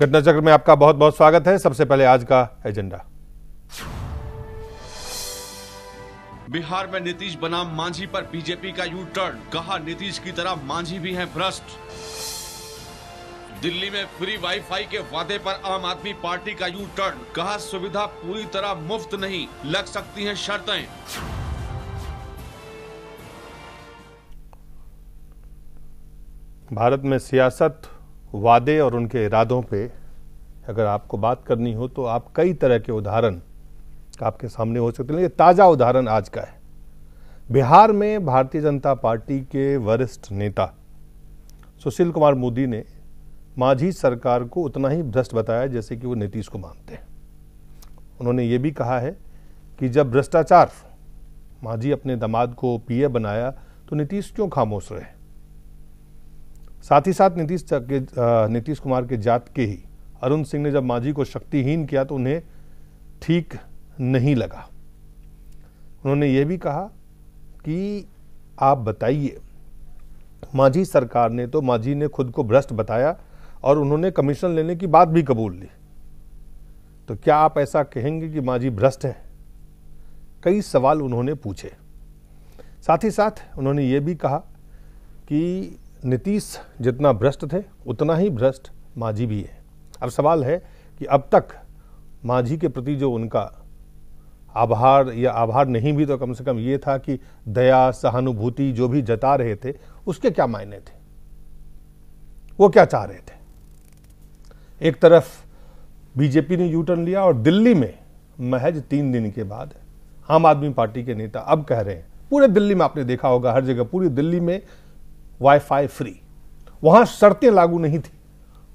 घटनाचक्र में आपका बहुत बहुत स्वागत है सबसे पहले आज का एजेंडा बिहार में नीतीश बनाम मांझी पर बीजेपी का यू टर्न कहा नीतीश की तरह मांझी भी हैं भ्रष्ट दिल्ली में फ्री वाईफाई के वादे पर आम आदमी पार्टी का यू टर्न कहा सुविधा पूरी तरह मुफ्त नहीं लग सकती हैं शर्तें भारत में सियासत वादे और उनके इरादों पे अगर आपको बात करनी हो तो आप कई तरह के उदाहरण आपके सामने हो सकते हैं लेकिन ताज़ा उदाहरण आज का है बिहार में भारतीय जनता पार्टी के वरिष्ठ नेता सुशील कुमार मोदी ने माझी सरकार को उतना ही भ्रष्ट बताया जैसे कि वो नीतीश को मानते हैं उन्होंने ये भी कहा है कि जब भ्रष्टाचार माझी अपने दामाद को पीए बनाया तो नीतीश क्यों खामोश रहे साथ ही साथ नीतीश के नीतीश कुमार के जात के ही अरुण सिंह ने जब मांझी को शक्तिहीन किया तो उन्हें ठीक नहीं लगा उन्होंने ये भी कहा कि आप बताइए मांझी सरकार ने तो मांझी ने खुद को भ्रष्ट बताया और उन्होंने कमीशन लेने की बात भी कबूल ली तो क्या आप ऐसा कहेंगे कि माझी भ्रष्ट है कई सवाल उन्होंने पूछे साथ ही साथ उन्होंने ये भी कहा कि नीतीश जितना भ्रष्ट थे उतना ही भ्रष्ट माझी भी है अब सवाल है कि अब तक माझी के प्रति जो उनका आभार या आभार नहीं भी तो कम से कम ये था कि दया सहानुभूति जो भी जता रहे थे उसके क्या मायने थे वो क्या चाह रहे थे एक तरफ बीजेपी ने यू टर्न लिया और दिल्ली में महज तीन दिन के बाद आम आदमी पार्टी के नेता अब कह रहे हैं पूरे दिल्ली में आपने देखा होगा हर जगह पूरी दिल्ली में वाईफाई फ्री वहां शर्तें लागू नहीं थी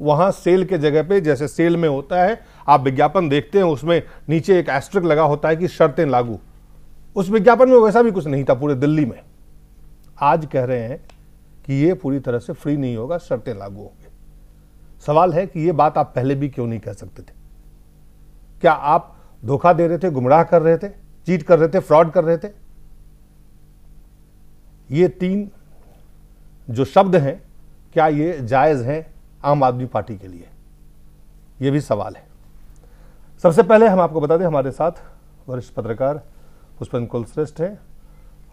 वहां सेल के जगह पे जैसे सेल में होता है आप विज्ञापन देखते हैं उसमें नीचे एक एस्ट्रिक लगा होता है कि शर्तें लागू उस विज्ञापन में वैसा भी कुछ नहीं था पूरे दिल्ली में आज कह रहे हैं कि यह पूरी तरह से फ्री नहीं होगा शर्तें लागू होंगी सवाल है कि ये बात आप पहले भी क्यों नहीं कह सकते थे क्या आप धोखा दे रहे थे गुमराह कर रहे थे चीट कर रहे थे फ्रॉड कर रहे थे ये तीन जो शब्द हैं क्या ये जायज़ हैं आम आदमी पार्टी के लिए ये भी सवाल है सबसे पहले हम आपको बता दें हमारे साथ वरिष्ठ पत्रकार पुष्पन कुलश्रेष्ठ हैं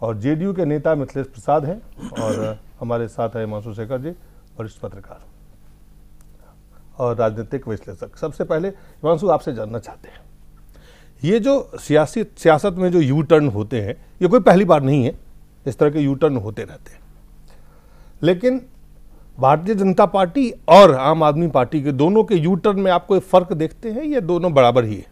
और जेडीयू के नेता मिथिलेश प्रसाद हैं और हमारे साथ है मानसू शेखर जी वरिष्ठ पत्रकार और राजनीतिक विश्लेषक सबसे पहले हिमांशु आपसे जानना चाहते हैं ये जो सियासी सियासत में जो यू टर्न होते हैं ये कोई पहली बार नहीं है इस तरह के यू टर्न होते रहते हैं लेकिन भारतीय जनता पार्टी और आम आदमी पार्टी के दोनों के यू टर्न में आप कोई फर्क देखते हैं या दोनों बराबर ही है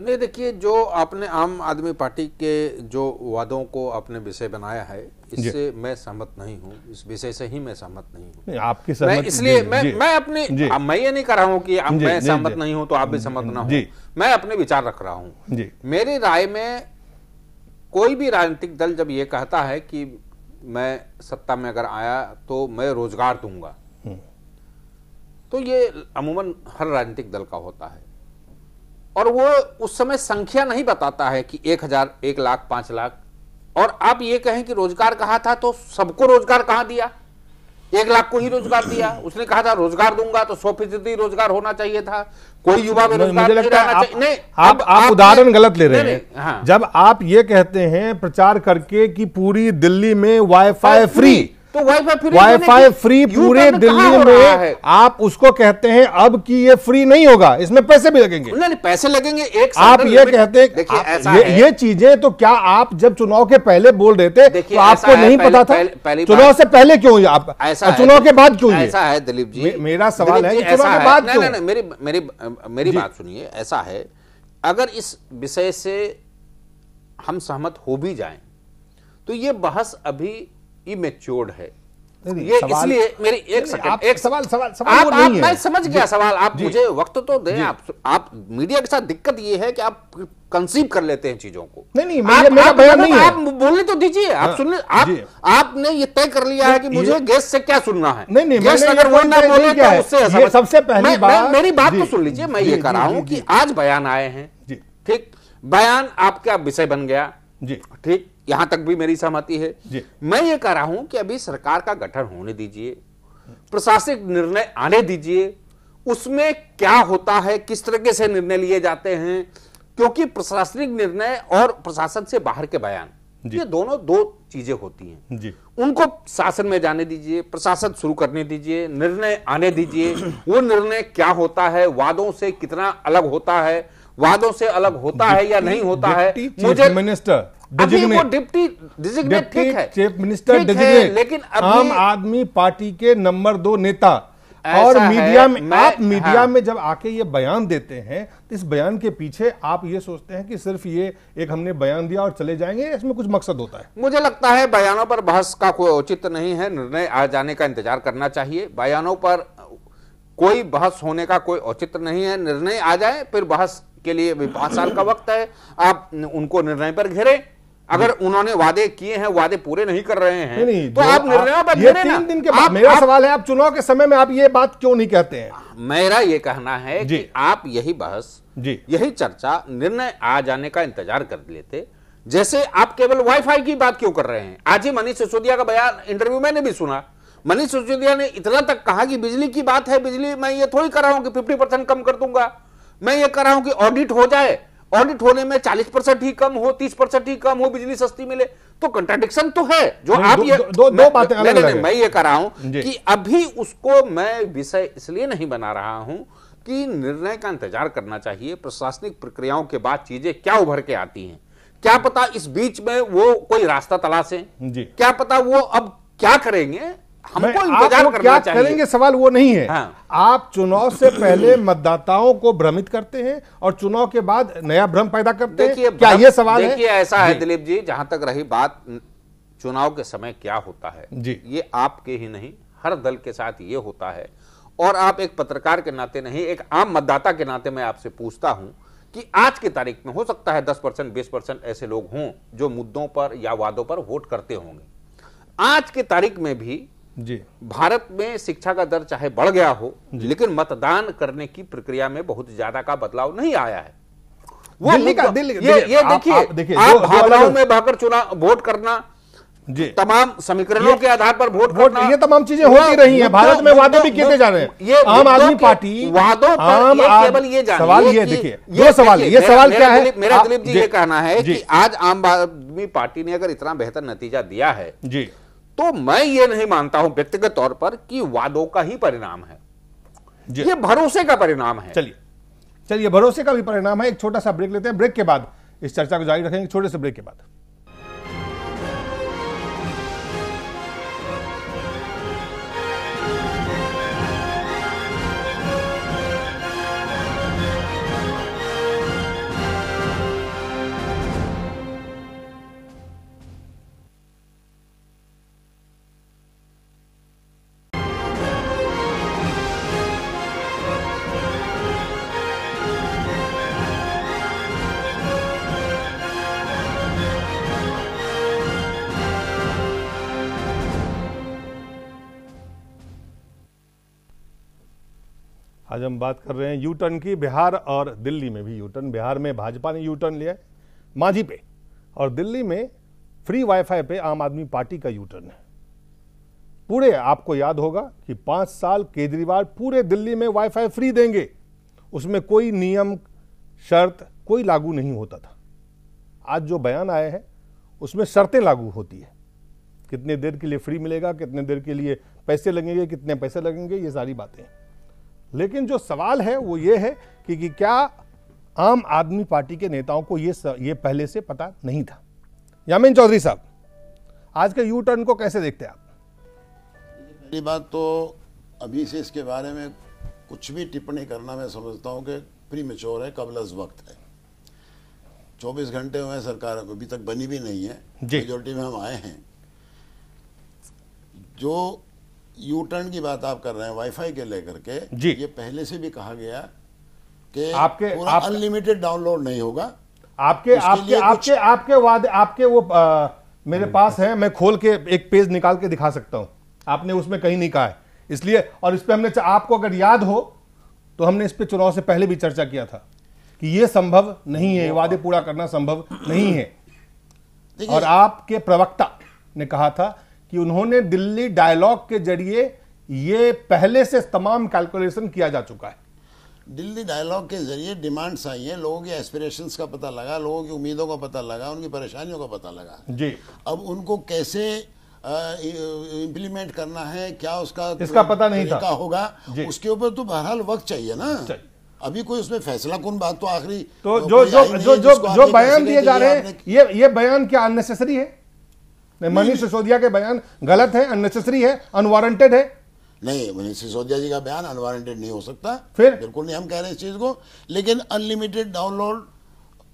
नहीं देखिए जो आपने आम आदमी पार्टी के जो वादों को आपने विषय बनाया है इससे मैं सहमत नहीं हूं इस विषय से ही मैं सहमत नहीं हूँ आपकी सहमत मैं इसलिए मैं मैं अपने मैं ये नहीं कर रहा हूँ कि आप मैं सहमत नहीं हूं तो आप भी सहमत ना हो मैं अपने विचार रख रहा हूँ मेरी राय में कोई भी राजनीतिक दल जब ये कहता है कि मैं सत्ता में अगर आया तो मैं रोजगार दूंगा हम्म। तो ये अमूमन हर राजनीतिक दल का होता है और वो उस समय संख्या नहीं बताता है कि एक हजार एक लाख पांच लाख और आप ये कहें कि रोजगार कहा था तो सबको रोजगार कहां दिया एक लाख को ही रोजगार दिया उसने कहा था रोजगार दूंगा तो सौ फीसदी रोजगार होना चाहिए था कोई युवा बेरोजगार मुझे लगता है आप, नहीं आप आप, उदाहरण गलत ले रहे हैं हाँ। जब आप ये कहते हैं प्रचार करके कि पूरी दिल्ली में वाईफाई फ्री तो वाईफाई फ्री वाईफाई फ्री पूरे दिल्ली में आप उसको कहते हैं अब कि ये फ्री नहीं होगा इसमें पैसे भी लगेंगे नहीं, नहीं पैसे लगेंगे एक आप ये कहते हैं ये, है। ये चीजें तो क्या आप जब चुनाव के पहले बोल रहे थे तो आपको नहीं पता था चुनाव से पहले क्यों आप चुनाव के बाद क्यों ऐसा है दिलीप जी मेरा सवाल है चुनाव के बाद क्यों मेरी मेरी बात सुनिए ऐसा है अगर इस विषय से हम सहमत हो भी जाएं तो ये बहस अभी इमेच्योर्ड है ये इसलिए मेरी एक सेकंड एक सवाल सवाल सवाल आप, आप मैं समझ गया सवाल आप मुझे वक्त तो दें आप आप मीडिया के साथ दिक्कत ये है कि आप कंसीव कर लेते हैं चीजों को नहीं नहीं मेरे, आप, मेरा आप, बयान मतलब नहीं है आप बोलने तो दीजिए आप हाँ, सुन आप आपने ये तय कर लिया है कि मुझे गेस्ट से क्या सुनना है नहीं नहीं गेस्ट अगर वो ना बोले तो उससे सबसे पहले मेरी बात तो सुन लीजिए मैं ये कह रहा हूँ कि आज बयान आए हैं ठीक बयान आपका विषय बन गया जी ठीक यहां तक भी मेरी सहमति है मैं ये कह रहा हूं कि अभी सरकार का गठन होने दीजिए प्रशासनिक निर्णय आने दीजिए उसमें क्या होता है किस तरीके से निर्णय लिए जाते हैं क्योंकि प्रशासनिक निर्णय और प्रशासन से बाहर के बयान ये दोनों दो चीजें होती हैं जी। उनको शासन में जाने दीजिए प्रशासन शुरू करने दीजिए निर्णय आने दीजिए वो निर्णय क्या होता है वादों से कितना अलग होता है वादों से अलग होता है या नहीं होता है मुझे मिनिस्टर अभी चीफ मिनिस्टर डिजिग्नेट लेकिन आम आदमी पार्टी के नंबर दो नेता और मीडिया में आप मीडिया हाँ। में जब आके ये बयान देते हैं तो इस बयान के पीछे आप ये सोचते हैं कि सिर्फ ये एक हमने बयान दिया और चले जाएंगे इसमें कुछ मकसद होता है मुझे लगता है बयानों पर बहस का कोई औचित्य नहीं है निर्णय आ जाने का इंतजार करना चाहिए बयानों पर कोई बहस होने का कोई औचित्य नहीं है निर्णय आ जाए फिर बहस के लिए पांच साल का वक्त है आप उनको निर्णय पर घेरे अगर उन्होंने वादे किए हैं वादे पूरे नहीं कर रहे हैं नहीं, तो आप निर्णय ये तीन दिन के बाद मेरा आप, सवाल है आप चुनाव के समय में आप ये बात क्यों नहीं कहते हैं मेरा ये कहना है कि आप यही बहस जी यही चर्चा निर्णय आ जाने का इंतजार कर लेते जैसे आप केवल वाईफाई की बात क्यों कर रहे हैं आज ही मनीष सिसोदिया का बयान इंटरव्यू मैंने भी सुना मनीष सिसोदिया ने इतना तक कहा कि बिजली की बात है बिजली मैं ये थोड़ी कर रहा हूं कि 50 परसेंट कम कर दूंगा मैं ये कर रहा हूं कि ऑडिट हो जाए ऑडिट होने में 40 परसेंट ही कम हो 30 परसेंट ही कम हो बिजली सस्ती मिले तो कंट्राडिक्शन तो है जो आप दो, ये दो, दो, दो बातें अलग मैं ये कह रहा हूं कि अभी उसको मैं विषय इसलिए नहीं बना रहा हूं कि निर्णय का इंतजार करना चाहिए प्रशासनिक प्रक्रियाओं के बाद चीजें क्या उभर के आती हैं क्या पता इस बीच में वो कोई रास्ता तलाशे क्या पता वो अब क्या करेंगे हमको इंतजार क्या चाहिए। करेंगे सवाल वो नहीं है हाँ। आप चुनाव से पहले मतदाताओं को भ्रमित करते हैं और चुनाव के बाद नया भ्रम पैदा करते हैं क्या ये सवाल है ऐसा है दिलीप जी जहां तक रही बात चुनाव के समय क्या होता है जी ये आपके ही नहीं हर दल के साथ ये होता है और आप एक पत्रकार के नाते नहीं एक आम मतदाता के नाते मैं आपसे पूछता हूं कि आज की तारीख में हो सकता है दस परसेंट बीस परसेंट ऐसे लोग हों जो मुद्दों पर या वादों पर वोट करते होंगे आज की तारीख में भी जी भारत में शिक्षा का दर चाहे बढ़ गया हो लेकिन मतदान करने की प्रक्रिया में बहुत ज्यादा का बदलाव नहीं आया है वो दिल्ली का दिल्ली, ये ये देखिए आप भावनाओं में बहकर चुनाव वोट करना जी तमाम समीकरणों के आधार पर वोट वोट ये तमाम चीजें होती रही हैं भारत में वादे भी किए जा रहे हैं ये आम आदमी पार्टी वादों पर आम ये केवल ये सवाल ये देखिए ये सवाल ये सवाल क्या है मेरा दिलीप जी ये कहना है कि आज आम आदमी पार्टी ने अगर इतना बेहतर नतीजा दिया है जी तो मैं ये नहीं मानता हूं व्यक्तिगत तौर पर कि वादों का ही परिणाम है ये भरोसे का परिणाम है चलिए चलिए भरोसे का भी परिणाम है एक छोटा सा ब्रेक लेते हैं ब्रेक के बाद इस चर्चा को जारी रखेंगे छोटे से ब्रेक के बाद आज हम बात कर रहे हैं यू टर्न की बिहार और दिल्ली में भी यू टर्न बिहार में भाजपा ने यू टर्न लिया है मांझी पे और दिल्ली में फ्री वाईफाई पे आम आदमी पार्टी का यू टर्न है पूरे आपको याद होगा कि पांच साल केजरीवाल पूरे दिल्ली में वाईफाई फ्री देंगे उसमें कोई नियम शर्त कोई लागू नहीं होता था आज जो बयान आए हैं उसमें शर्तें लागू होती है कितने देर के लिए फ्री मिलेगा कितने देर के लिए पैसे लगेंगे कितने पैसे लगेंगे ये सारी बातें हैं लेकिन जो सवाल है वो ये है कि, कि क्या आम आदमी पार्टी के नेताओं को ये स, ये पहले से पता नहीं था यामिन चौधरी साहब आज के यू टर्न को कैसे देखते हैं आप पहली बात तो अभी से इसके बारे में कुछ भी टिप्पणी करना मैं समझता हूँ कि प्री मेच्योर है कबल वक्त है 24 घंटे हुए सरकार अभी तक बनी भी नहीं है मेजोरिटी में हम आए हैं जो यू टर्न की बात आप कर रहे हैं वाईफाई के लेकर के जी ये पहले से भी कहा गया कि आपके आप, अनलिमिटेड डाउनलोड नहीं होगा आपके आपके आपके आपके वादे आपके वो आ, मेरे हम्म। पास है मैं खोल के एक पेज निकाल के दिखा सकता हूं आपने उसमें कहीं नहीं कहा है इसलिए और इस पर हमने आपको अगर याद हो तो हमने इस पर चुनाव से पहले भी चर्चा किया था कि ये संभव नहीं है वादे पूरा करना संभव नहीं है और आपके प्रवक्ता ने कहा था कि उन्होंने दिल्ली डायलॉग के जरिए ये पहले से तमाम कैलकुलेशन किया जा चुका है दिल्ली डायलॉग के जरिए डिमांड्स आई हैं लोगों की एस्पिरेशंस का पता लगा लोगों की उम्मीदों का पता लगा उनकी परेशानियों का पता लगा जी अब उनको कैसे इम्प्लीमेंट करना है क्या उसका इसका पता नहीं था होगा उसके ऊपर तो बहरहाल वक्त चाहिए ना अभी कोई उसमें फैसला कौन बात तो आखिरी तो जो जो जो जो बयान दिए जा रहे हैं ये ये बयान क्या अननेसेसरी है मनीष सिसोदिया के बयान गलत है अननेसेसरी है अनवारंटेड है नहीं मनीष सिसोदिया जी का बयान अनवारंटेड नहीं हो सकता फिर बिल्कुल नहीं हम कह रहे हैं इस चीज को लेकिन अनलिमिटेड डाउनलोड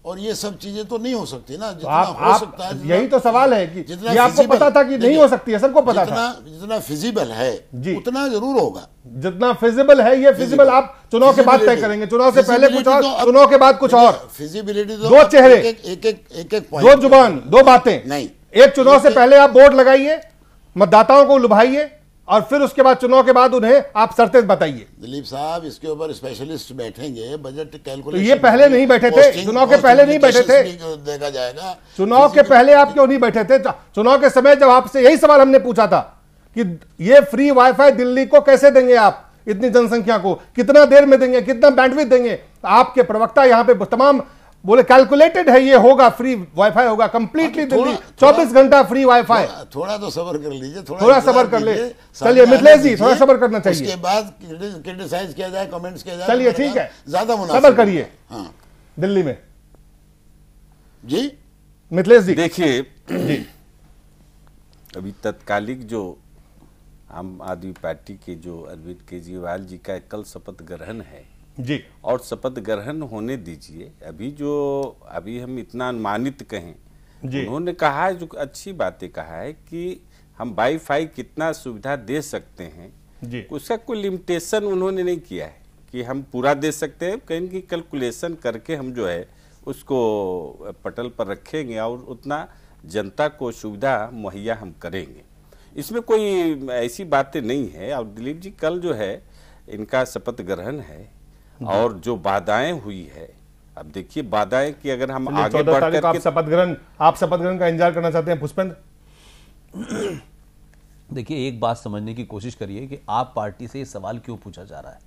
और ये सब चीजें तो नहीं हो सकती ना तो जितना आप, हो आप, सकता है यही तो सवाल है कि जितना आपको पता था कि नहीं हो सकती है सबको पता जितना, था जितना फिजिबल है जी उतना जरूर होगा जितना फिजिबल है ये फिजिबल आप चुनाव के बाद तय करेंगे चुनाव से पहले कुछ और तो चुनाव के बाद कुछ और फिजिबिलिटी तो दो चेहरे एक एक एक एक दो जुबान दो बातें नहीं एक चुनाव से पहले आप बोर्ड लगाइए मतदाताओं को लुभाइए और फिर उसके बाद चुनाव के बाद उन्हें आप सरते बताइए दिलीप साहब इसके ऊपर स्पेशलिस्ट बैठेंगे बजट कैलकुलेशन तो ये पहले नहीं बैठे थे चुनाव के पहले नहीं बैठे थे देखा जाएगा चुनाव के पहले आप क्यों नहीं बैठे थे चुनाव के समय जब आपसे यही सवाल हमने पूछा था कि ये फ्री वाईफाई दिल्ली को कैसे देंगे आप इतनी जनसंख्या को कितना देर में देंगे कितना बैंडविथ देंगे आपके प्रवक्ता यहाँ पे तमाम बोले कैलकुलेटेड है ये होगा फ्री वाईफाई होगा कंप्लीटली दिल्ली 24 घंटा फ्री वाईफाई थोड़ा तो सबर कर लीजिए थोड़ा, थोड़ा सबर कर ले चलिए मिथलेश जी थोड़ा सबर करना चाहिए उसके बाद क्रिटिसाइज किया जाए कमेंट्स किया जाए चलिए तो ठीक है ज्यादा सबर करिए हाँ दिल्ली में जी मिथलेश जी देखिए अभी तत्कालिक जो आम आदमी पार्टी के जो अरविंद केजरीवाल जी का कल शपथ ग्रहण है जी और शपथ ग्रहण होने दीजिए अभी जो अभी हम इतना अनुमानित कहें जी उन्होंने कहा जो अच्छी बातें कहा है कि हम वाईफाई कितना सुविधा दे सकते हैं जी उसका कोई लिमिटेशन उन्होंने नहीं किया है कि हम पूरा दे सकते हैं कहीं की कैलकुलेशन करके हम जो है उसको पटल पर रखेंगे और उतना जनता को सुविधा मुहैया हम करेंगे इसमें कोई ऐसी बातें नहीं है और दिलीप जी कल जो है इनका शपथ ग्रहण है हम्म। और जो बाधाएं हुई है अब देखिए बाधाएं कि अगर हम आगे बढ़ते आप शपथ ग्रहण आप शपथ ग्रहण का इंतजार करना चाहते हैं पुष्पेंद्र देखिए एक बात समझने की कोशिश करिए कि आप पार्टी से ये सवाल क्यों पूछा जा रहा है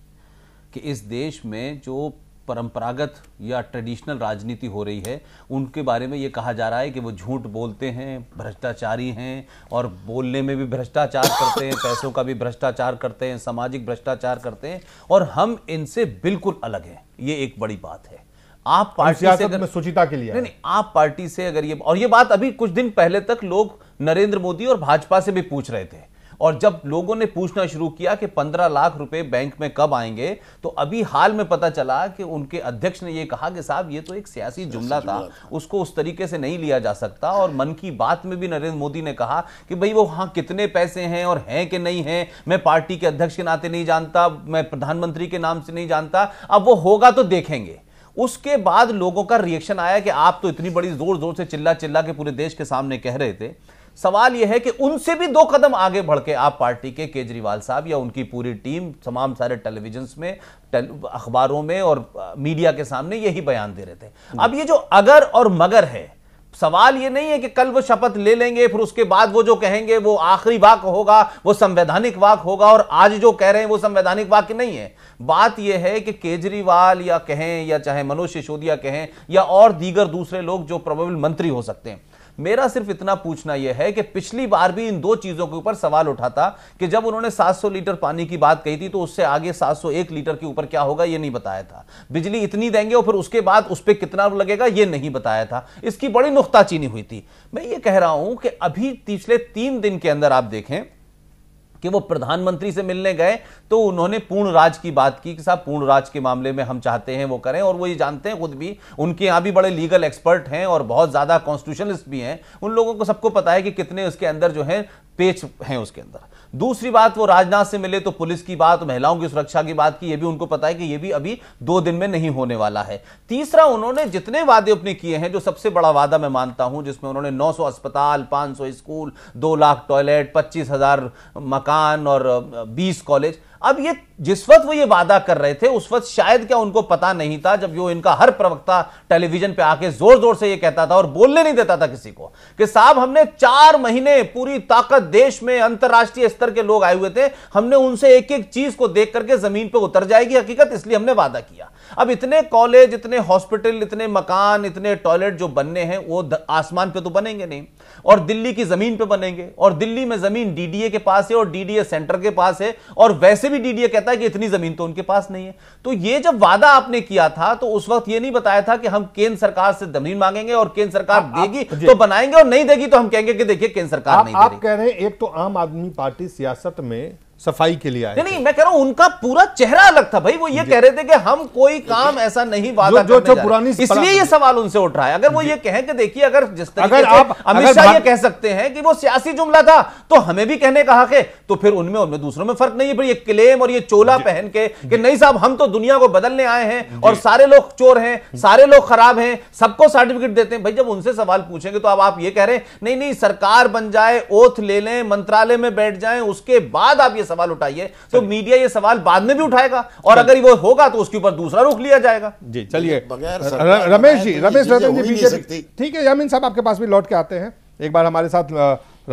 कि इस देश में जो परंपरागत या ट्रेडिशनल राजनीति हो रही है उनके बारे में ये कहा जा रहा है कि वो झूठ बोलते हैं भ्रष्टाचारी हैं और बोलने में भी भ्रष्टाचार करते हैं पैसों का भी भ्रष्टाचार करते हैं सामाजिक भ्रष्टाचार करते हैं और हम इनसे बिल्कुल अलग हैं ये एक बड़ी बात है आप पार्टी से अगर सुचिता के लिए नहीं नहीं आप पार्टी से अगर ये और ये बात अभी कुछ दिन पहले तक लोग नरेंद्र मोदी और भाजपा से भी पूछ रहे थे और जब लोगों ने पूछना शुरू किया कि पंद्रह लाख रुपए बैंक में कब आएंगे तो अभी हाल में पता चला कि उनके अध्यक्ष ने यह कहा कि साहब ये तो एक सियासी जुमला था उसको उस तरीके से नहीं लिया जा सकता और मन की बात में भी नरेंद्र मोदी ने कहा कि भाई वो हाँ कितने पैसे हैं और हैं कि नहीं है मैं पार्टी के अध्यक्ष के नाते नहीं जानता मैं प्रधानमंत्री के नाम से नहीं जानता अब वो होगा तो देखेंगे उसके बाद लोगों का रिएक्शन आया कि आप तो इतनी बड़ी जोर जोर से चिल्ला चिल्ला के पूरे देश के सामने कह रहे थे सवाल यह है कि उनसे भी दो कदम आगे बढ़ के आप पार्टी के केजरीवाल साहब या उनकी पूरी टीम तमाम सारे टेलीविजन में टेल, अखबारों में और मीडिया के सामने यही बयान दे रहे थे अब ये जो अगर और मगर है सवाल ये नहीं है कि कल वो शपथ ले लेंगे फिर उसके बाद वो जो कहेंगे वो आखिरी वाक होगा वो संवैधानिक वाक होगा और आज जो कह रहे हैं वो संवैधानिक वाक नहीं है बात यह है कि केजरीवाल या कहें या चाहे मनोज सिसोदिया कहें या और दीगर दूसरे लोग जो प्रबल मंत्री हो सकते हैं मेरा सिर्फ इतना पूछना यह है कि पिछली बार भी इन दो चीजों के ऊपर सवाल उठा था कि जब उन्होंने 700 लीटर पानी की बात कही थी तो उससे आगे 701 लीटर के ऊपर क्या होगा यह नहीं बताया था बिजली इतनी देंगे और फिर उसके बाद उस पर कितना लगेगा यह नहीं बताया था इसकी बड़ी नुकताचीनी हुई थी मैं ये कह रहा हूं कि अभी पिछले तीन दिन के अंदर आप देखें कि वो प्रधानमंत्री से मिलने गए तो उन्होंने पूर्ण राज की बात की कि साहब पूर्ण राज के मामले में हम चाहते हैं वो करें और वो ये जानते हैं खुद भी उनके यहाँ भी बड़े लीगल एक्सपर्ट हैं और बहुत ज़्यादा कॉन्स्टिट्यूशनलिस्ट भी हैं उन लोगों को सबको पता है कि कितने उसके अंदर जो है पेच हैं उसके अंदर दूसरी बात वो राजनाथ से मिले तो पुलिस की बात महिलाओं की सुरक्षा की बात की ये भी उनको पता है कि ये भी अभी दो दिन में नहीं होने वाला है तीसरा उन्होंने जितने वादे अपने किए हैं जो सबसे बड़ा वादा मैं मानता हूं जिसमें उन्होंने 900 अस्पताल 500 स्कूल दो लाख टॉयलेट पच्चीस हजार मकान और बीस कॉलेज अब ये जिस वक्त वो ये वादा कर रहे थे उस वक्त शायद क्या उनको पता नहीं था जब यो इनका हर प्रवक्ता टेलीविजन पे आके जोर जोर से ये कहता था और बोलने नहीं देता था किसी को कि साहब हमने चार महीने पूरी ताकत देश में अंतर्राष्ट्रीय स्तर के लोग आए हुए थे हमने उनसे एक एक चीज को देख करके जमीन पर उतर जाएगी हकीकत इसलिए हमने वादा किया अब इतने कॉलेज इतने हॉस्पिटल इतने मकान इतने टॉयलेट जो बनने हैं वो आसमान पर तो बनेंगे नहीं और दिल्ली की जमीन पे बनेंगे और दिल्ली में जमीन डीडीए के पास है और डीडीए सेंटर के पास है और वैसे भी डीडीए कहता है कि इतनी जमीन तो उनके पास नहीं है तो ये जब वादा आपने किया था तो उस वक्त ये नहीं बताया था कि हम केंद्र सरकार से जमीन मांगेंगे और केंद्र सरकार देगी तो बनाएंगे और नहीं देगी तो हम कहेंगे कि देखिए केंद्र सरकार नहीं आप कह रहे हैं एक तो आम आदमी पार्टी सियासत में सफाई के लिए आए नहीं, नहीं मैं कह रहा हूं उनका पूरा चेहरा अलग था भाई वो ये कह रहे थे कि हम कोई काम ऐसा नहीं वादा जो, जो, जो पुरानी इसलिए ये सवाल उनसे उठ रहा है अगर वो ये कहें कि देखिए अगर जिस तरीके अगर आप अमित शाह ये कह सकते हैं कि वो सियासी जुमला था तो हमें भी कहने का हक है तो फिर उनमें उनमें दूसरों में फर्क नहीं है ये क्लेम और ये चोला पहन के कि नहीं साहब हम तो दुनिया को बदलने आए हैं और सारे लोग चोर हैं सारे लोग खराब हैं सबको सर्टिफिकेट देते हैं भाई जब उनसे सवाल पूछेंगे तो अब आप ये कह रहे हैं नहीं नहीं सरकार बन जाए ओथ ले लें मंत्रालय में बैठ जाए उसके बाद आप ये सवाल उठाइए तो मीडिया ये सवाल बाद में भी उठाएगा और अगर वो होगा तो उसके ऊपर दूसरा रोक लिया जाएगा जी चलिए रमेश जी रमेश रतन जी ठीक है यामिन साहब आपके पास भी लौट के आते हैं एक बार हमारे साथ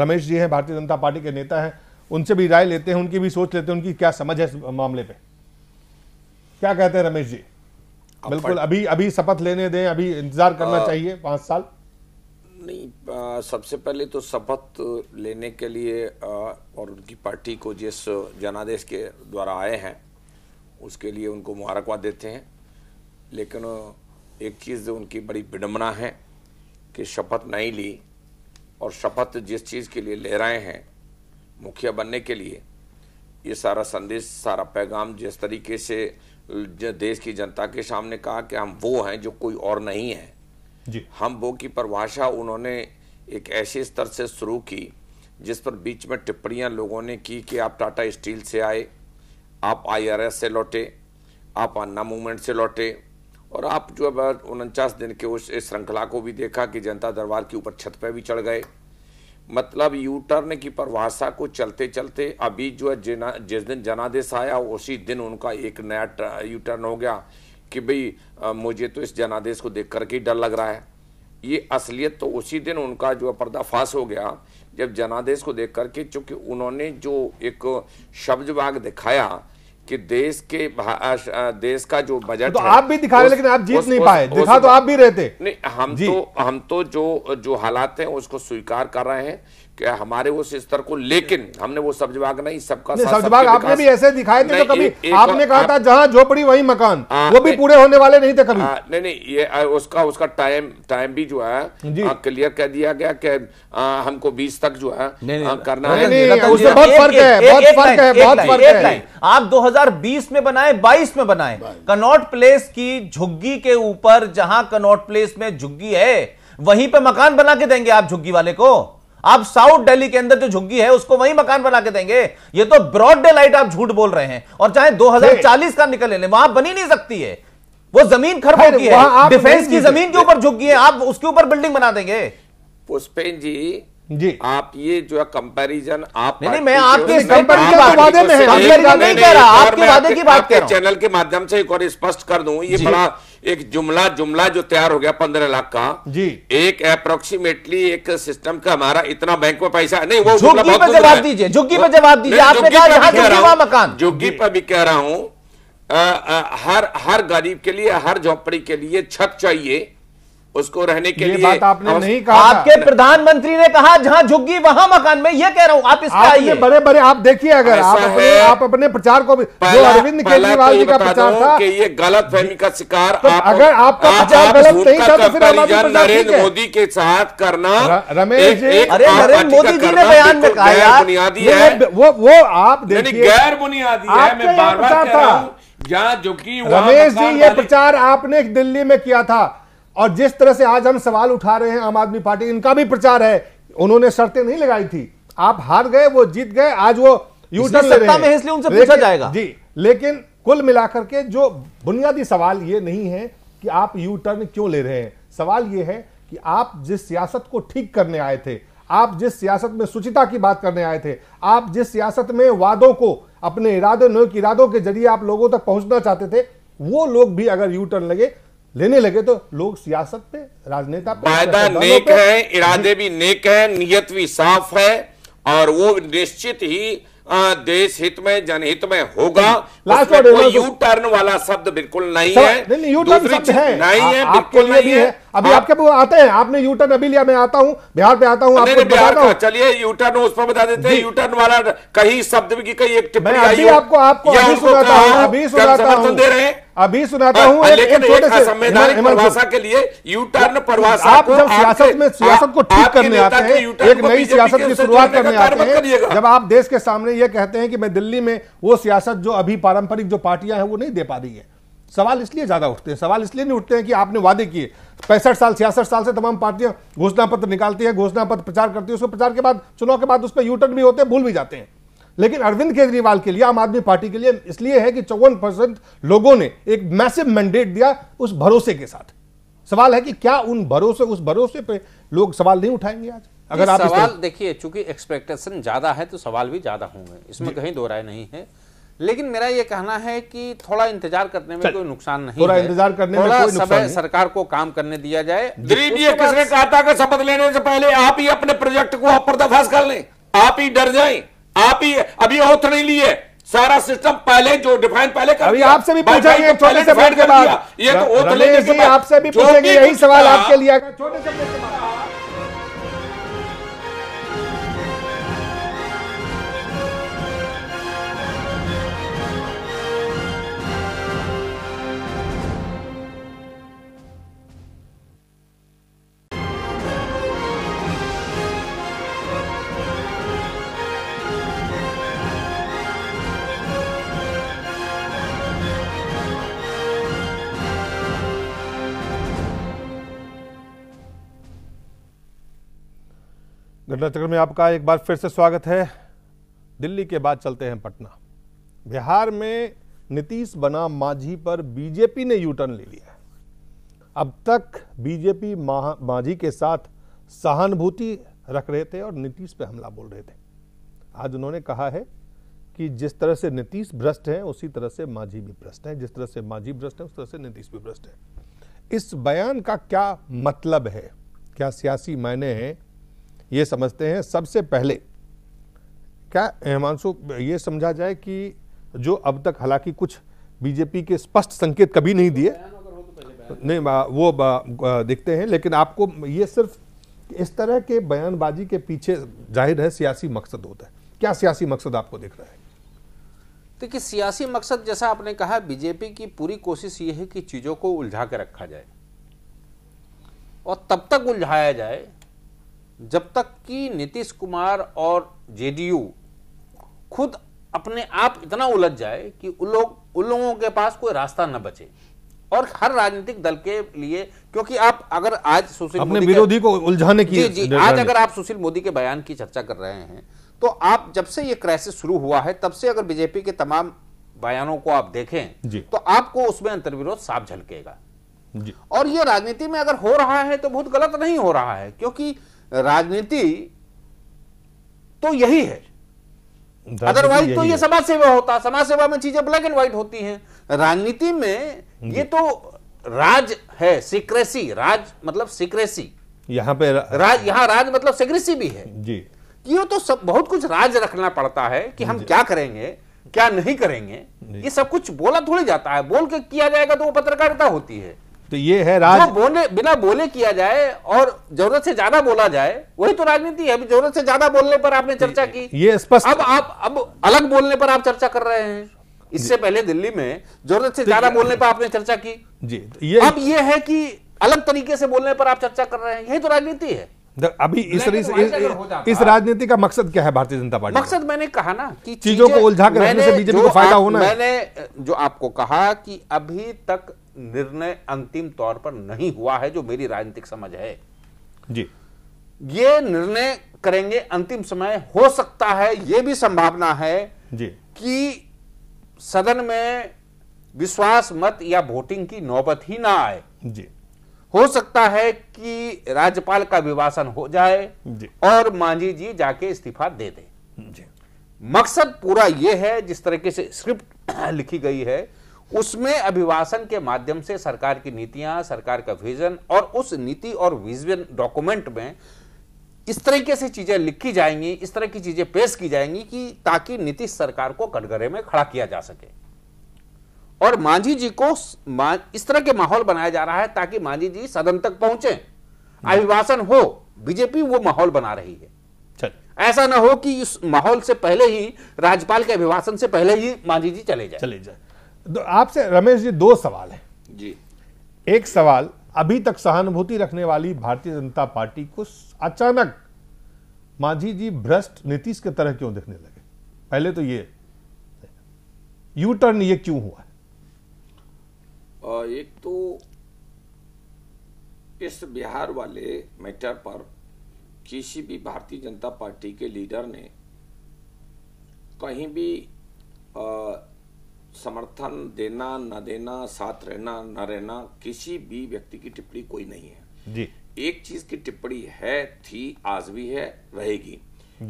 रमेश जी हैं भारतीय जनता पार्टी के नेता हैं उनसे भी राय लेते हैं उनकी भी सोच लेते हैं उनकी क्या समझ है इस मामले पे क्या कहते हैं रमेश जी बिल्कुल अभी अभी शपथ लेने दें अभी इंतजार करना आ, चाहिए पांच साल आ, नहीं आ, सबसे पहले तो शपथ लेने के लिए आ, और उनकी पार्टी को जिस जनादेश के द्वारा आए हैं उसके लिए उनको मुबारकबाद देते हैं लेकिन एक चीज़ उनकी बड़ी विडम्बना है कि शपथ नहीं ली और शपथ जिस चीज़ के लिए ले रहे हैं मुखिया बनने के लिए ये सारा संदेश सारा पैगाम जिस तरीके से देश की जनता के सामने कहा कि हम वो हैं जो कोई और नहीं है जी हम वो की परिभाषा उन्होंने एक ऐसे स्तर से शुरू की जिस पर बीच में टिप्पणियां लोगों ने की कि आप टाटा स्टील से आए आप आईआरएस से लौटे आप अन्ना मूवमेंट से लौटे और आप जो अब उनचास दिन के उस श्रृंखला को भी देखा कि जनता दरबार के ऊपर छत पर भी चढ़ गए मतलब यू टर्न की परिभाषा को चलते चलते अभी जो है जिस दिन जनादेश आया उसी दिन उनका एक नया यू टर्न हो गया कि भाई मुझे तो इस जनादेश को देख करके ही डर लग रहा है ये असलियत तो उसी दिन उनका जो पर्दाफाश हो गया जब जनादेश को देख करके चूंकि उन्होंने जो एक शब्द भाग दिखाया कि देश के देश का जो बजट तो आप भी दिखा रहे लेकिन आप जीत नहीं पाए दिखा तो आप भी रहते नहीं हम तो हम तो जो जो हालात हैं उसको स्वीकार कर रहे हैं कि हमारे उस स्तर को लेकिन हमने वो सब्जबाग नहीं सबका नहीं, सब्जबाग आपने भी ऐसे दिखाए थे तो कभी एक आपने कहा आप, था जहां झोपड़ी वही मकान आ, हाँ, वो भी पूरे होने वाले नहीं थे कभी आ, हाँ, नहीं नहीं ये आ, उसका उसका टाइम टाइम भी जो है क्लियर कह दिया गया कि हमको बीस तक जो है करना है उसमें बहुत फर्क है बहुत फर्क है बहुत फर्क है आप 2020 में बनाए 22 में बनाए कनॉट प्लेस की झुग्गी के ऊपर जहां कनॉट प्लेस में झुग्गी है वहीं पे मकान बना के देंगे आप झुग्गी वाले को आप साउथ दिल्ली के अंदर जो झुग्गी है उसको वही मकान बना के देंगे ये तो ब्रॉड डे लाइट आप झूठ बोल रहे हैं और चाहे 2040 का निकल ले वहां बनी नहीं सकती है वो जमीन खरबों होगी है डिफेंस की जमीन के ऊपर झुग्गी है आप उसके ऊपर बिल्डिंग बना देंगे पुष्पेन जी जी आप ये जो है कंपैरिजन आप नहीं, नहीं मैं आपके कंपैरिजन वादे में है नहीं कह रहा आपके वादे की बात कर चैनल के माध्यम से एक और स्पष्ट कर दूं ये बड़ा एक जुमला जुमला जो तैयार हो गया पंद्रह लाख का जी एक अप्रोक्सीमेटली एक सिस्टम का हमारा इतना बैंक में पैसा नहीं वो झुग्गी पर जवाब दीजिए झुग्गी पर जवाब दीजिए आपने कहा यहाँ मकान झुग्गी पर भी कह रहा हूँ हर हर गरीब के लिए हर झोपड़ी के लिए छत चाहिए उसको रहने के लिए बात आपने हम... नहीं कहा आपके प्रधानमंत्री ने कहा जहां झुग्गी वहां मकान में ये कह रहा हूं आप इसका आइए बड़े बड़े आप देखिए अगर आप अपने, आप अपने प्रचार को जो अरविंद केजरीवाल जी तो का प्रचार था कि ये गलत फहमी का शिकार तो अगर आपका प्रचार गलत नहीं था तो फिर नरेंद्र मोदी के साथ करना रमेश जी अरे नरेंद्र मोदी जी ने बयान में कहा बुनियादी है वो वो आप देखिए गैर बुनियादी है मैं बार बार कह रहा हूं जहां झुग्गी रमेश जी ये प्रचार आपने दिल्ली में किया था और जिस तरह से आज हम सवाल उठा रहे हैं आम आदमी पार्टी इनका भी प्रचार है उन्होंने शर्तें नहीं लगाई थी आप हार गए वो जीत गए आज वो यूटर सत्ता में इसलिए उनसे पूछा जाएगा जी लेकिन कुल मिलाकर के जो बुनियादी सवाल ये नहीं है कि आप यू टर्न क्यों ले रहे हैं सवाल ये है कि आप जिस सियासत को ठीक करने आए थे आप जिस सियासत में सुचिता की बात करने आए थे आप जिस सियासत में वादों को अपने इरादों नेक इरादों के जरिए आप लोगों तक पहुंचना चाहते थे वो लोग भी अगर यू टर्न लगे लेने लगे तो लोग सियासत पे राजनेता पे वायदा नेक है इरादे भी नेक है नियत भी साफ है और वो निश्चित ही देश हित में जनहित में होगा लास्ट कोई यू टर्न तो- वाला शब्द बिल्कुल नहीं है नहीं, नहीं, नहीं है बिल्कुल नहीं है अभी हाँ। आपके आते हैं आपने यू टर्न अभी लिया मैं आता हूँ बिहार पे आता हूँ चलिए यू टर्न उस पर बता देते हैं यू टर्न वाला कहीं शब्द की कहीं एक टिप्पणी आई आपको आपको अभी सुनाता हूँ अभी सुनाता हाँ, हूँ अभी सुनाता हूँ लेकिन छोटे से संवैधानिक परिभाषा के लिए यू टर्न परिभाषा आप जब सियासत में सियासत को ठीक करने आते हैं एक नई सियासत की शुरुआत करने आते हैं जब आप देश के सामने ये कहते हैं कि मैं दिल्ली में वो सियासत जो अभी पारंपरिक जो पार्टियां हैं वो नहीं दे पा रही है सवाल इसलिए ज़्यादा उठते हैं सवाल इसलिए नहीं उठते हैं कि आपने वादे किए पैंसठ साल छियासठ साल से तमाम पार्टियां घोषणा पत्र निकालती हैं घोषणा पत्र प्रचार करती है उसको प्रचार के बाद चुनाव के बाद उस पर यूटर्न भी होते हैं भूल भी जाते हैं लेकिन अरविंद केजरीवाल के लिए आम आदमी पार्टी के लिए इसलिए है कि चौवन लोगों ने एक मैसिव मैंडेट दिया उस भरोसे के साथ सवाल है कि क्या उन भरोसे उस भरोसे पे लोग सवाल नहीं उठाएंगे आज अगर आप सवाल देखिए चूंकि एक्सपेक्टेशन ज्यादा है तो सवाल भी ज्यादा होंगे इसमें कहीं दो राय नहीं है लेकिन मेरा ये कहना है कि थोड़ा इंतजार करने में कोई नुकसान नहीं थोड़ा इंतजार करने में कोई नुकसान नहीं। सरकार को काम करने दिया जाए दिलीप किसने कहा था कि शपथ लेने से पहले आप ही अपने प्रोजेक्ट को पर्दाफाश कर लें आप ही डर जाएं आप ही अभी ओथ नहीं लिए सारा सिस्टम पहले जो डिफाइन पहले कर अभी आपसे भी पूछा ये छोटे से बैठ के बाद ये तो ओथ लेने से आपसे भी पूछेंगे यही सवाल आपके लिए छोटे से घटना चक्र में आपका एक बार फिर से स्वागत है दिल्ली के बाद चलते हैं पटना बिहार में नीतीश बना माझी पर बीजेपी ने यू टर्न ले लिया अब तक बीजेपी माझी के साथ सहानुभूति रख रहे थे और नीतीश पे हमला बोल रहे थे आज उन्होंने कहा है कि जिस तरह से नीतीश भ्रष्ट हैं उसी तरह से माझी भी भ्रष्ट हैं जिस तरह से माझी भ्रष्ट हैं उस तरह से नीतीश भी भ्रष्ट हैं इस बयान का क्या मतलब है क्या सियासी मायने हैं ये समझते हैं सबसे पहले क्या हिमांशु ये समझा जाए कि जो अब तक हालांकि कुछ बीजेपी के स्पष्ट संकेत कभी नहीं दिए नहीं वो देखते हैं लेकिन आपको ये सिर्फ इस तरह के बयानबाजी के पीछे जाहिर है सियासी मकसद होता है क्या सियासी मकसद आपको दिख रहा है देखिए सियासी मकसद जैसा आपने कहा बीजेपी की पूरी कोशिश ये है कि चीज़ों को उलझा के रखा जाए और तब तक उलझाया जाए जब तक कि नीतीश कुमार और जेडीयू खुद अपने आप इतना उलझ जाए कि उन लोग उन लोगों के पास कोई रास्ता न बचे और हर राजनीतिक दल के लिए क्योंकि आप अगर आज सुशील अपने विरोधी को उलझाने की जी जी आज अगर आप सुशील मोदी के बयान की चर्चा कर रहे हैं तो आप जब से ये क्राइसिस शुरू हुआ है तब से अगर बीजेपी के तमाम बयानों को आप देखें तो आपको उसमें अंतर्विरोध साफ झलकेगा और ये राजनीति में अगर हो रहा है तो बहुत गलत नहीं हो रहा है क्योंकि राजनीति तो यही है अदरवाइज तो ये समाज सेवा होता समाज सेवा में चीजें ब्लैक एंड व्हाइट होती हैं राजनीति में ये तो राज है सीक्रेसी राज मतलब सीक्रेसी यहां पे राज यहां राज मतलब सीक्रेसी भी है जी ये तो सब बहुत कुछ राज रखना पड़ता है कि हम क्या करेंगे क्या नहीं करेंगे ये सब कुछ बोला थोड़ी जाता है बोल के किया जाएगा तो वो पत्रकारिता होती है तो ये है राज बोले बिना बोले किया जाए और जरूरत से ज्यादा बोला जाए वही तो राजनीति है अभी जरूरत से ज्यादा बोलने पर आपने चर्चा की ये स्पष्ट अब आप अब अलग बोलने पर आप चर्चा कर रहे हैं इससे पहले दिल्ली में जरूरत से तो ज्यादा बोलने पर आपने चर्चा की जी तो ये अब ये है कि अलग तरीके से बोलने पर आप चर्चा कर रहे हैं यही तो राजनीति है अभी इस इस, इस राजनीति का मकसद क्या है भारतीय जनता पार्टी मकसद मैंने कहा ना कि चीजों को उलझा कर रखने से बीजेपी को फायदा होना है मैंने जो आपको कहा कि अभी तक निर्णय अंतिम तौर पर नहीं हुआ है जो मेरी राजनीतिक समझ है जी ये निर्णय करेंगे अंतिम समय हो सकता है ये भी संभावना है जी कि सदन में विश्वास मत या वोटिंग की नौबत ही ना आए जी हो सकता है कि राज्यपाल का विभाषण हो जाए और मांझी जी जाके इस्तीफा दे जी। मकसद पूरा यह है जिस तरीके से स्क्रिप्ट लिखी गई है उसमें अभिभाषण के माध्यम से सरकार की नीतियां सरकार का विजन और उस नीति और विजन डॉक्यूमेंट में इस तरीके से चीजें लिखी जाएंगी इस तरह की चीजें पेश की जाएंगी कि ताकि नीतीश सरकार को कटघरे में खड़ा किया जा सके और मांझी जी को इस तरह के माहौल बनाया जा रहा है ताकि मांझी जी सदन तक पहुंचे हम्म। अभिभाषण हो बीजेपी वो माहौल बना रही है ऐसा ना हो कि इस माहौल से पहले ही राज्यपाल के अभिभाषण से पहले ही मांझी जी चले जाए चले जाए आपसे रमेश जी दो सवाल है जी एक सवाल अभी तक सहानुभूति रखने वाली भारतीय जनता पार्टी को अचानक मांझी जी भ्रष्ट नीतीश के तरह क्यों दिखने लगे पहले तो ये यू टर्न ये क्यों हुआ है एक तो इस बिहार वाले मैटर पर किसी भी भारतीय जनता पार्टी के लीडर ने कहीं भी आ, समर्थन देना न देना साथ रहना न रहना किसी भी व्यक्ति की टिप्पणी कोई नहीं है जी एक चीज की टिप्पणी है थी आज भी है रहेगी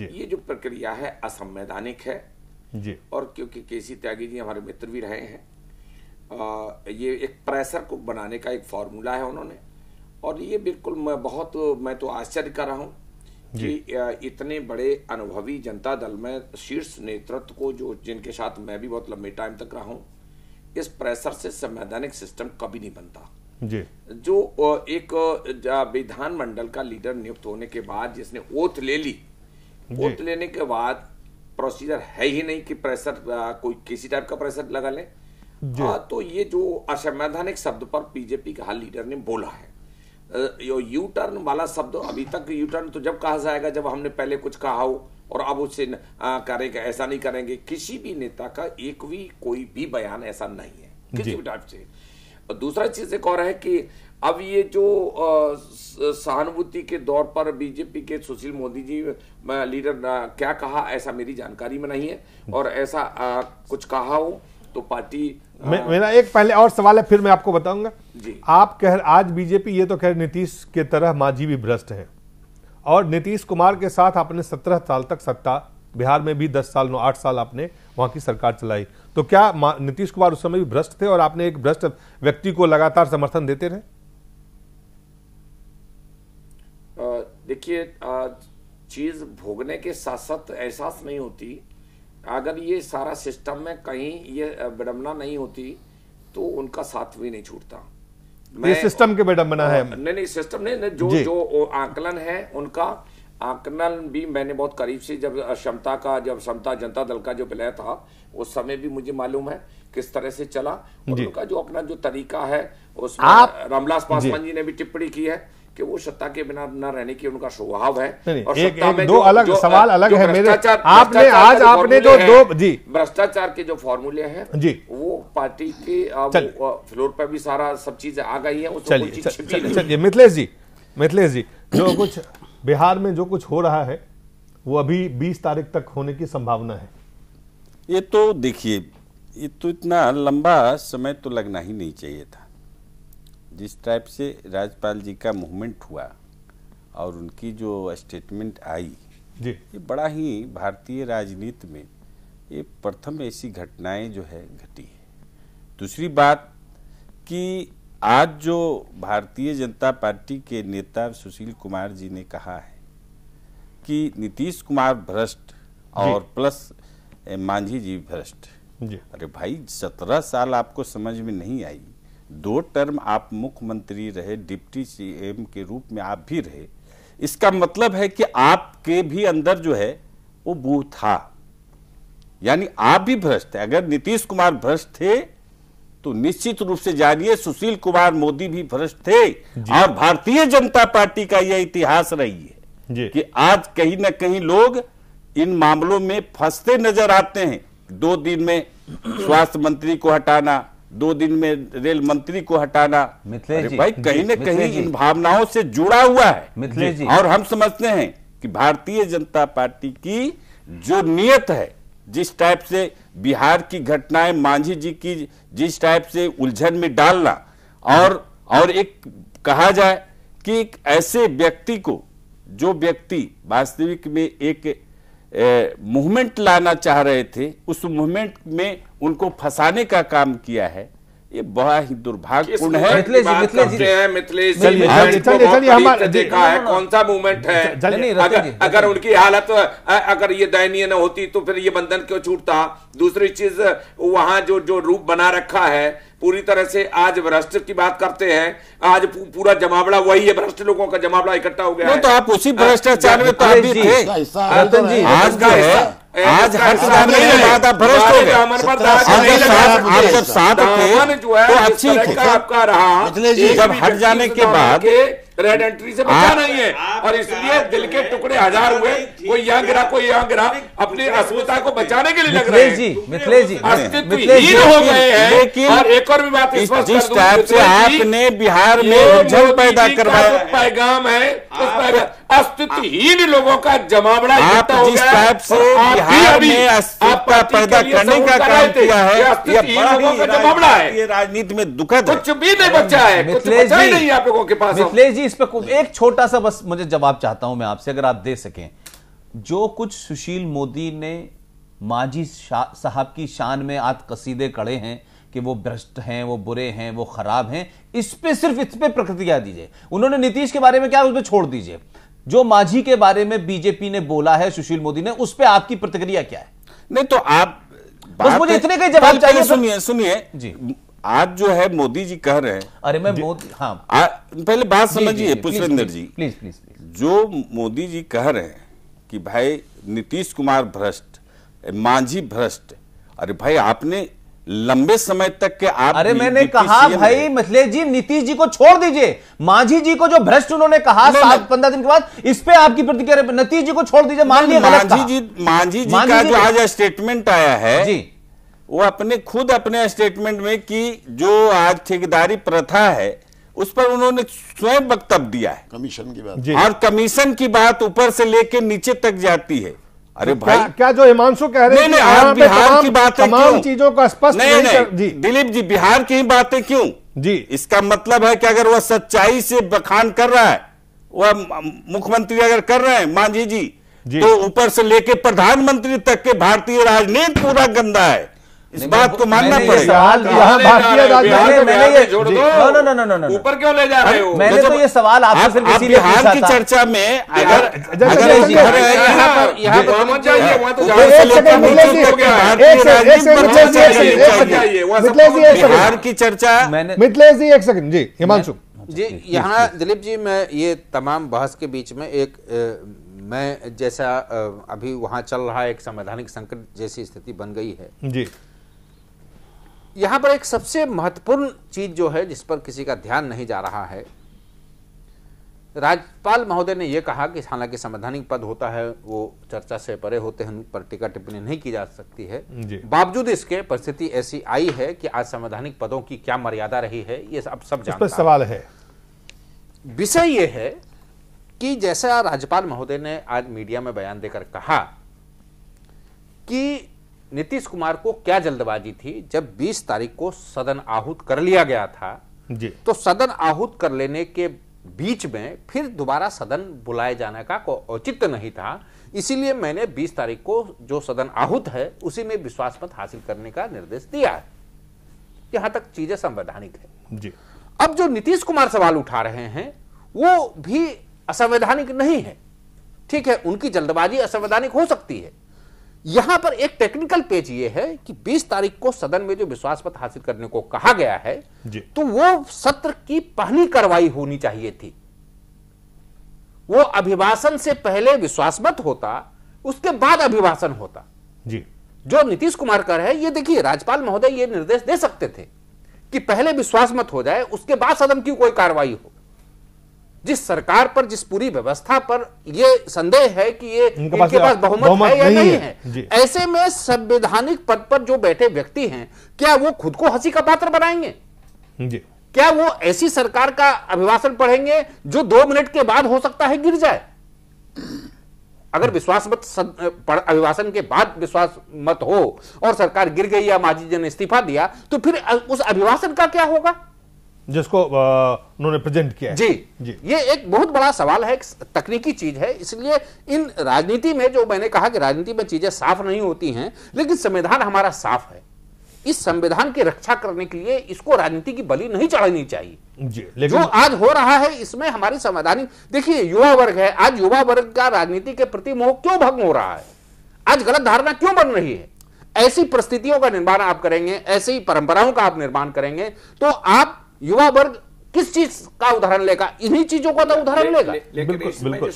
ये जो प्रक्रिया है असंवैधानिक है जी और क्योंकि केसी त्यागी जी हमारे मित्र भी रहे हैं आ, ये एक प्रेशर को बनाने का एक फॉर्मूला है उन्होंने और ये बिल्कुल मैं बहुत मैं तो आश्चर्य कर रहा हूँ कि इतने बड़े अनुभवी जनता दल में शीर्ष नेतृत्व को जो जिनके साथ मैं भी बहुत लंबे टाइम तक रहा हूं इस प्रेशर से संवैधानिक सिस्टम कभी नहीं बनता जी जो एक विधानमंडल का लीडर नियुक्त होने के बाद जिसने ओथ ले ली ओथ लेने के बाद प्रोसीजर है ही नहीं कि प्रेशर कोई किसी टाइप का प्रेशर लगा ले आ, हाँ, तो ये जो असंवैधानिक शब्द पर बीजेपी का हर लीडर ने बोला है यो यू टर्न वाला शब्द अभी तक यू टर्न तो जब कहा जाएगा जब हमने पहले कुछ कहा हो और अब उससे करेंगे ऐसा नहीं करेंगे किसी भी नेता का एक भी कोई भी बयान ऐसा नहीं है किसी भी टाइप से और दूसरा चीज एक और है कि अब ये जो सहानुभूति के दौर पर बीजेपी के सुशील मोदी जी लीडर क्या कहा ऐसा मेरी जानकारी में नहीं है हम्म। और ऐसा आ, कुछ कहा हो तो पार्टी मे, हाँ। मेरा एक पहले और सवाल है फिर मैं आपको बताऊंगा आप कह आज बीजेपी ये तो कह नीतीश के तरह माझी भी भ्रष्ट है और नीतीश कुमार के साथ आपने सत्रह साल तक सत्ता बिहार में भी दस साल नौ आठ साल आपने वहां की सरकार चलाई तो क्या नीतीश कुमार उस समय भी भ्रष्ट थे और आपने एक भ्रष्ट व्यक्ति को लगातार समर्थन देते रहे देखिए चीज भोगने के साथ साथ एहसास नहीं होती अगर ये सारा सिस्टम में कहीं ये विडम्बना नहीं होती तो उनका साथ भी नहीं छूटता मैं ये सिस्टम के विडम्बना है नहीं नहीं सिस्टम नहीं, जो जो आकलन है उनका आकलन भी मैंने बहुत करीब से जब क्षमता का जब क्षमता जनता दल का जो विलय था उस समय भी मुझे मालूम है किस तरह से चला उनका जो अपना जो तरीका है उसमें रामविलास पासवान जी ने भी टिप्पणी की है कि वो सत्ता के बिना न रहने की उनका स्वभाव है और एक, सत्ता एक, में दो जो, अलग जो, सवाल अलग है मेरे आपने आज आपने जो दो, जी भ्रष्टाचार के जो फॉर्मूले हैं जी वो पार्टी के फ्लोर पर भी सारा सब चीजें आ गई है तो मिथिलेश जी मिथिलेश जी जो कुछ बिहार में जो कुछ हो रहा है वो अभी 20 तारीख तक होने की संभावना है ये तो देखिए ये तो इतना लंबा समय तो लगना ही नहीं चाहिए था जिस टाइप से राजपाल जी का मूवमेंट हुआ और उनकी जो स्टेटमेंट आई जी ये बड़ा ही भारतीय राजनीति में ये प्रथम ऐसी घटनाएं जो है घटी है दूसरी बात कि आज जो भारतीय जनता पार्टी के नेता सुशील कुमार जी ने कहा है कि नीतीश कुमार भ्रष्ट और प्लस मांझी जी भ्रष्ट अरे भाई सत्रह साल आपको समझ में नहीं आई दो टर्म आप मुख्यमंत्री रहे डिप्टी सीएम के रूप में आप भी रहे इसका मतलब है कि आपके भी अंदर जो है वो बूह था यानी आप भी भ्रष्ट थे अगर नीतीश कुमार भ्रष्ट थे तो निश्चित रूप से जानिए सुशील कुमार मोदी भी भ्रष्ट थे और भारतीय जनता पार्टी का यह इतिहास रही है कि आज कहीं ना कहीं लोग इन मामलों में फंसते नजर आते हैं दो दिन में स्वास्थ्य मंत्री को हटाना दो दिन में रेल मंत्री को हटाना अरे भाई कहीं ना कहीं इन भावनाओं से जुड़ा हुआ है जी और हम समझते हैं कि भारतीय जनता पार्टी की जो नियत है जिस टाइप से बिहार की घटनाएं मांझी जी की जिस टाइप से उलझन में डालना और और एक कहा जाए कि एक ऐसे व्यक्ति को जो व्यक्ति वास्तविक में एक मूवमेंट लाना चाह रहे थे उस मूवमेंट में उनको फंसाने का काम किया है ये बड़ा ही दुर्भाग्यपूर्ण है देखा है कौन सा मूवमेंट है अगर अगर उनकी हालत अगर ये दयनीय न होती तो फिर ये बंधन क्यों छूटता दूसरी चीज वहां जो जो रूप बना रखा है पूरी तरह से आज भ्रष्ट की बात करते हैं आज पूरा जमावड़ा वही है भ्रष्ट लोगों का जमावड़ा इकट्ठा हो गया तो आप उसी हाँ। भ्रष्टाचार में तो थे आज का आज हर भ्रष्ट हो साथ अच्छी तो आपका रहा जब हट जाने के बाद रेड एंट्री से बचा नहीं है और इसलिए दिल के टुकड़े हजार हुए कोई यहाँ गिरा कोई यहाँ गिरा अपनी अस्मिता को बचाने के लिए लग रहे जी मिथिले जी अस्तित्वहीन हो गए हैं लेकिन और एक और भी बात जिस टाइप से आपने बिहार में जल पैदा करवाया पैगाम है अस्तित्वहीन लोगों का जमावड़ा आप जिस टाइप से अस्थिरता पैदा करने का काम किया है जमावड़ा है ये राजनीति में दुखद कुछ भी नहीं बचा है मिथिलेश जी नहीं आप लोगों के पास मिथिलेश जी इस पर एक छोटा सा बस मुझे जवाब चाहता हूं मैं आपसे अगर आप दे सकें जो कुछ सुशील मोदी ने माझी साहब की शान में आज कसीदे कड़े हैं कि वो भ्रष्ट हैं वो बुरे हैं वो खराब हैं इस पे सिर्फ इस पे प्रक्रिया दीजिए उन्होंने नीतीश के बारे में क्या उस पर छोड़ दीजिए जो माझी के बारे में बीजेपी ने बोला है सुशील मोदी ने उस पर आपकी प्रतिक्रिया क्या है नहीं तो आप बस मुझे इतने का जवाब चाहिए तो- सुनिए सुनिए जी आज जो है मोदी जी कह रहे हैं अरे मैं मोदी हाँ पहले बात समझिए पुष्पेंद्र जी प्लीज प्लीज जो मोदी जी कह रहे हैं कि भाई नीतीश कुमार भ्रष्ट मांझी भ्रष्ट अरे भाई आपने लंबे समय तक के आप अरे मैंने कहा भाई मिथिलेश जी नीतीश जी को छोड़ दीजिए मांझी जी को जो भ्रष्ट उन्होंने कहा सात पंद्रह दिन के बाद इस पे आपकी प्रतिक्रिया नीतीश जी को छोड़ दीजिए मान लिया मांझी जी मांझी जी का जो आज स्टेटमेंट आया है जी वो अपने खुद अपने स्टेटमेंट में कि जो आज ठेकेदारी प्रथा है उस पर उन्होंने स्वयं वक्तव्य दिया है कमीशन की बात और कमीशन की बात ऊपर से लेकर नीचे तक जाती है अरे तो भाई क्या, क्या जो हिमांशु कह रहे हैं आप बिहार की बातें तमाम चीजों का स्पष्ट नहीं नहीं दिलीप जी बिहार की बातें क्यों जी इसका मतलब है कि अगर वह सच्चाई से बखान कर रहा है वह मुख्यमंत्री अगर कर रहे हैं मांझी जी, जी। तो ऊपर से लेके प्रधानमंत्री तक के भारतीय राजनीति पूरा गंदा है इस बात को मानना पड़ेगा हाँ, हाँ, हाँ, ऊपर क्यों ले जा रहे हो मैंने तो ये सवाल आपसे की चर्चा में अगर अगर तो तो बिहार की चर्चा मिथलेश जी एक सेकंड जी हिमांशु जी यहाँ दिलीप जी मैं ये तमाम बहस के बीच में एक मैं जैसा अभी वहाँ चल रहा है एक संवैधानिक संकट जैसी स्थिति बन गई है जी यहां पर एक सबसे महत्वपूर्ण चीज जो है जिस पर किसी का ध्यान नहीं जा रहा है राज्यपाल महोदय ने यह कहा कि हालांकि संवैधानिक पद होता है वो चर्चा से परे होते हैं उन पर टीका टिप्पणी नहीं की जा सकती है बावजूद इसके परिस्थिति ऐसी आई है कि आज संवैधानिक पदों की क्या मर्यादा रही है ये अब सब जानते हैं सवाल है विषय यह है कि जैसा राज्यपाल महोदय ने आज मीडिया में बयान देकर कहा कि नीतीश कुमार को क्या जल्दबाजी थी जब 20 तारीख को सदन आहूत कर लिया गया था जी तो सदन आहूत कर लेने के बीच में फिर दोबारा सदन बुलाए जाने का औचित्य नहीं था इसीलिए मैंने 20 तारीख को जो सदन आहूत है उसी में विश्वास मत हासिल करने का निर्देश दिया है यहां तक चीजें संवैधानिक है जी अब जो नीतीश कुमार सवाल उठा रहे हैं वो भी असंवैधानिक नहीं है ठीक है उनकी जल्दबाजी असंवैधानिक हो सकती है यहां पर एक टेक्निकल पेज ये है कि 20 तारीख को सदन में जो विश्वास मत हासिल करने को कहा गया है तो वो सत्र की पहली कार्रवाई होनी चाहिए थी वो अभिभाषण से पहले विश्वास मत होता उसके बाद अभिभाषण होता जी जो नीतीश कुमार कर रहे ये देखिए राज्यपाल महोदय ये निर्देश दे सकते थे कि पहले विश्वास मत हो जाए उसके बाद सदन की कोई कार्रवाई हो जिस सरकार पर जिस पूरी व्यवस्था पर यह संदेह है कि ये इनके पास, पास बहुमत है या नहीं है, है। ऐसे में संवैधानिक पद पर जो बैठे व्यक्ति हैं क्या वो खुद को हंसी का पात्र बनाएंगे जी क्या वो ऐसी सरकार का अभिभाषण पढ़ेंगे जो दो मिनट के बाद हो सकता है गिर जाए अगर विश्वास मत अभिभाषण के बाद विश्वास मत हो और सरकार गिर गई या माजी जी ने इस्तीफा दिया तो फिर उस अभिभाषण का क्या होगा जिसको उन्होंने प्रेजेंट किया जी जी ये एक बहुत बड़ा सवाल है एक तकनीकी चीज है इसलिए इन राजनीति में जो मैंने कहा कि राजनीति में चीजें साफ नहीं होती हैं लेकिन संविधान हमारा साफ है इस संविधान की रक्षा करने के लिए इसको राजनीति की बलि नहीं चढ़ानी चाहिए जी लेकिन जो आज हो रहा है इसमें हमारी संवैधानिक देखिए युवा वर्ग है आज युवा वर्ग का राजनीति के प्रति मोह क्यों भग्न हो रहा है आज गलत धारणा क्यों बन रही है ऐसी परिस्थितियों का निर्माण आप करेंगे ऐसी परंपराओं का आप निर्माण करेंगे तो आप युवा वर्ग किस चीज का उदाहरण लेगा इन्हीं चीजों का तो उदाहरण लेगा ले, ले, लेकिन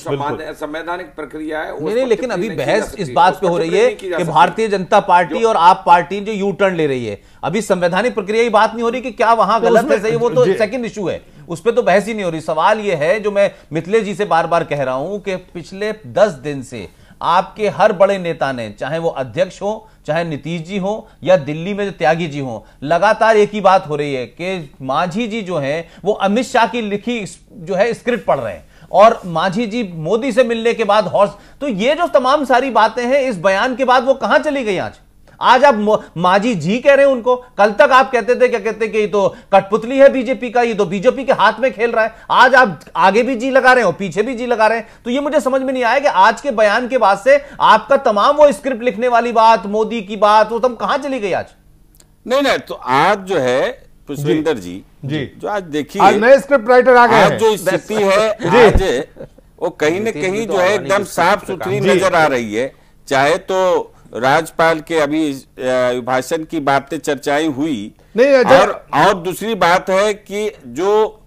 संवैधानिक प्रक्रिया है नहीं, नहीं लेकिन अभी बहस इस बात पे हो तो रही है कि भारतीय जनता पार्टी और आप पार्टी जो यू टर्न ले रही है अभी संवैधानिक प्रक्रिया की बात नहीं हो रही कि क्या वहां तो गलत है सही वो तो सेकंड इशू है उस पर तो बहस ही नहीं हो रही सवाल यह है जो मैं मिथले जी से बार बार कह रहा हूं कि पिछले दस दिन से आपके हर बड़े नेता ने चाहे वो अध्यक्ष हो चाहे नीतीश जी हो या दिल्ली में जो त्यागी जी हो लगातार एक ही बात हो रही है कि माझी जी जो है वो अमित शाह की लिखी जो है स्क्रिप्ट पढ़ रहे हैं और माझी जी मोदी से मिलने के बाद हॉर्स तो ये जो तमाम सारी बातें हैं इस बयान के बाद वो कहां चली गई आज आज आप माजी जी कह रहे हैं उनको कल तक आप कहते थे क्या कहते कि ये तो कठपुतली है बीजेपी का ये तो बीजेपी के हाथ में खेल रहा है आज आप आगे भी जी लगा रहे हो पीछे भी जी लगा रहे हैं तो ये मुझे समझ में नहीं आया कि आज के बयान के बाद से आपका तमाम वो स्क्रिप्ट लिखने वाली बात मोदी की बात वो तुम कहां चली गई आज नहीं नहीं तो आज जो है पुष्पिंदर जी, जी जो आज देखिए आज नए स्क्रिप्ट राइटर आ गए जो स्थिति है आज वो कहीं ना कहीं तो जो है एकदम साफ सुथरी नजर आ रही है चाहे तो राज्यपाल के अभी अभिभाषण की बातें चर्चाएं हुई नहीं और, और दूसरी बात है कि जो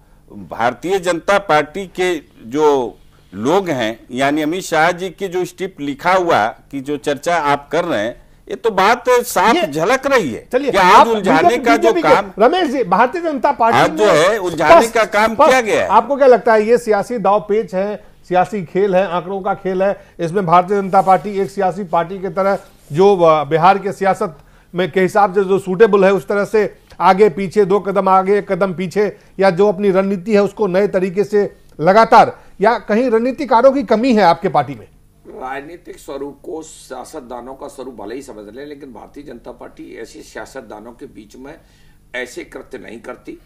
भारतीय जनता पार्टी के जो लोग हैं यानी अमित शाह जी की जो स्टिप लिखा हुआ की जो चर्चा आप कर रहे हैं ये तो बात साफ झलक रही है चलिए आज उलझाने का जो काम रमेश जी भारतीय जनता पार्टी आज जो है उलझाने का काम किया गया है आपको क्या लगता है ये सियासी दाव पेच है सियासी खेल है आंकड़ों का खेल है इसमें भारतीय जनता पार्टी एक सियासी पार्टी की तरह जो बिहार के सियासत में के हिसाब से जो सूटेबल है उस तरह से आगे पीछे दो कदम आगे एक कदम पीछे या जो अपनी रणनीति है उसको नए तरीके से लगातार या कहीं रणनीतिकारों की कमी है आपके पार्टी में राजनीतिक स्वरूप को सियासतदानों का स्वरूप भले ही समझ लें लेकिन भारतीय जनता पार्टी ऐसे सियासतदानों के बीच में ऐसे कृत्य नहीं करती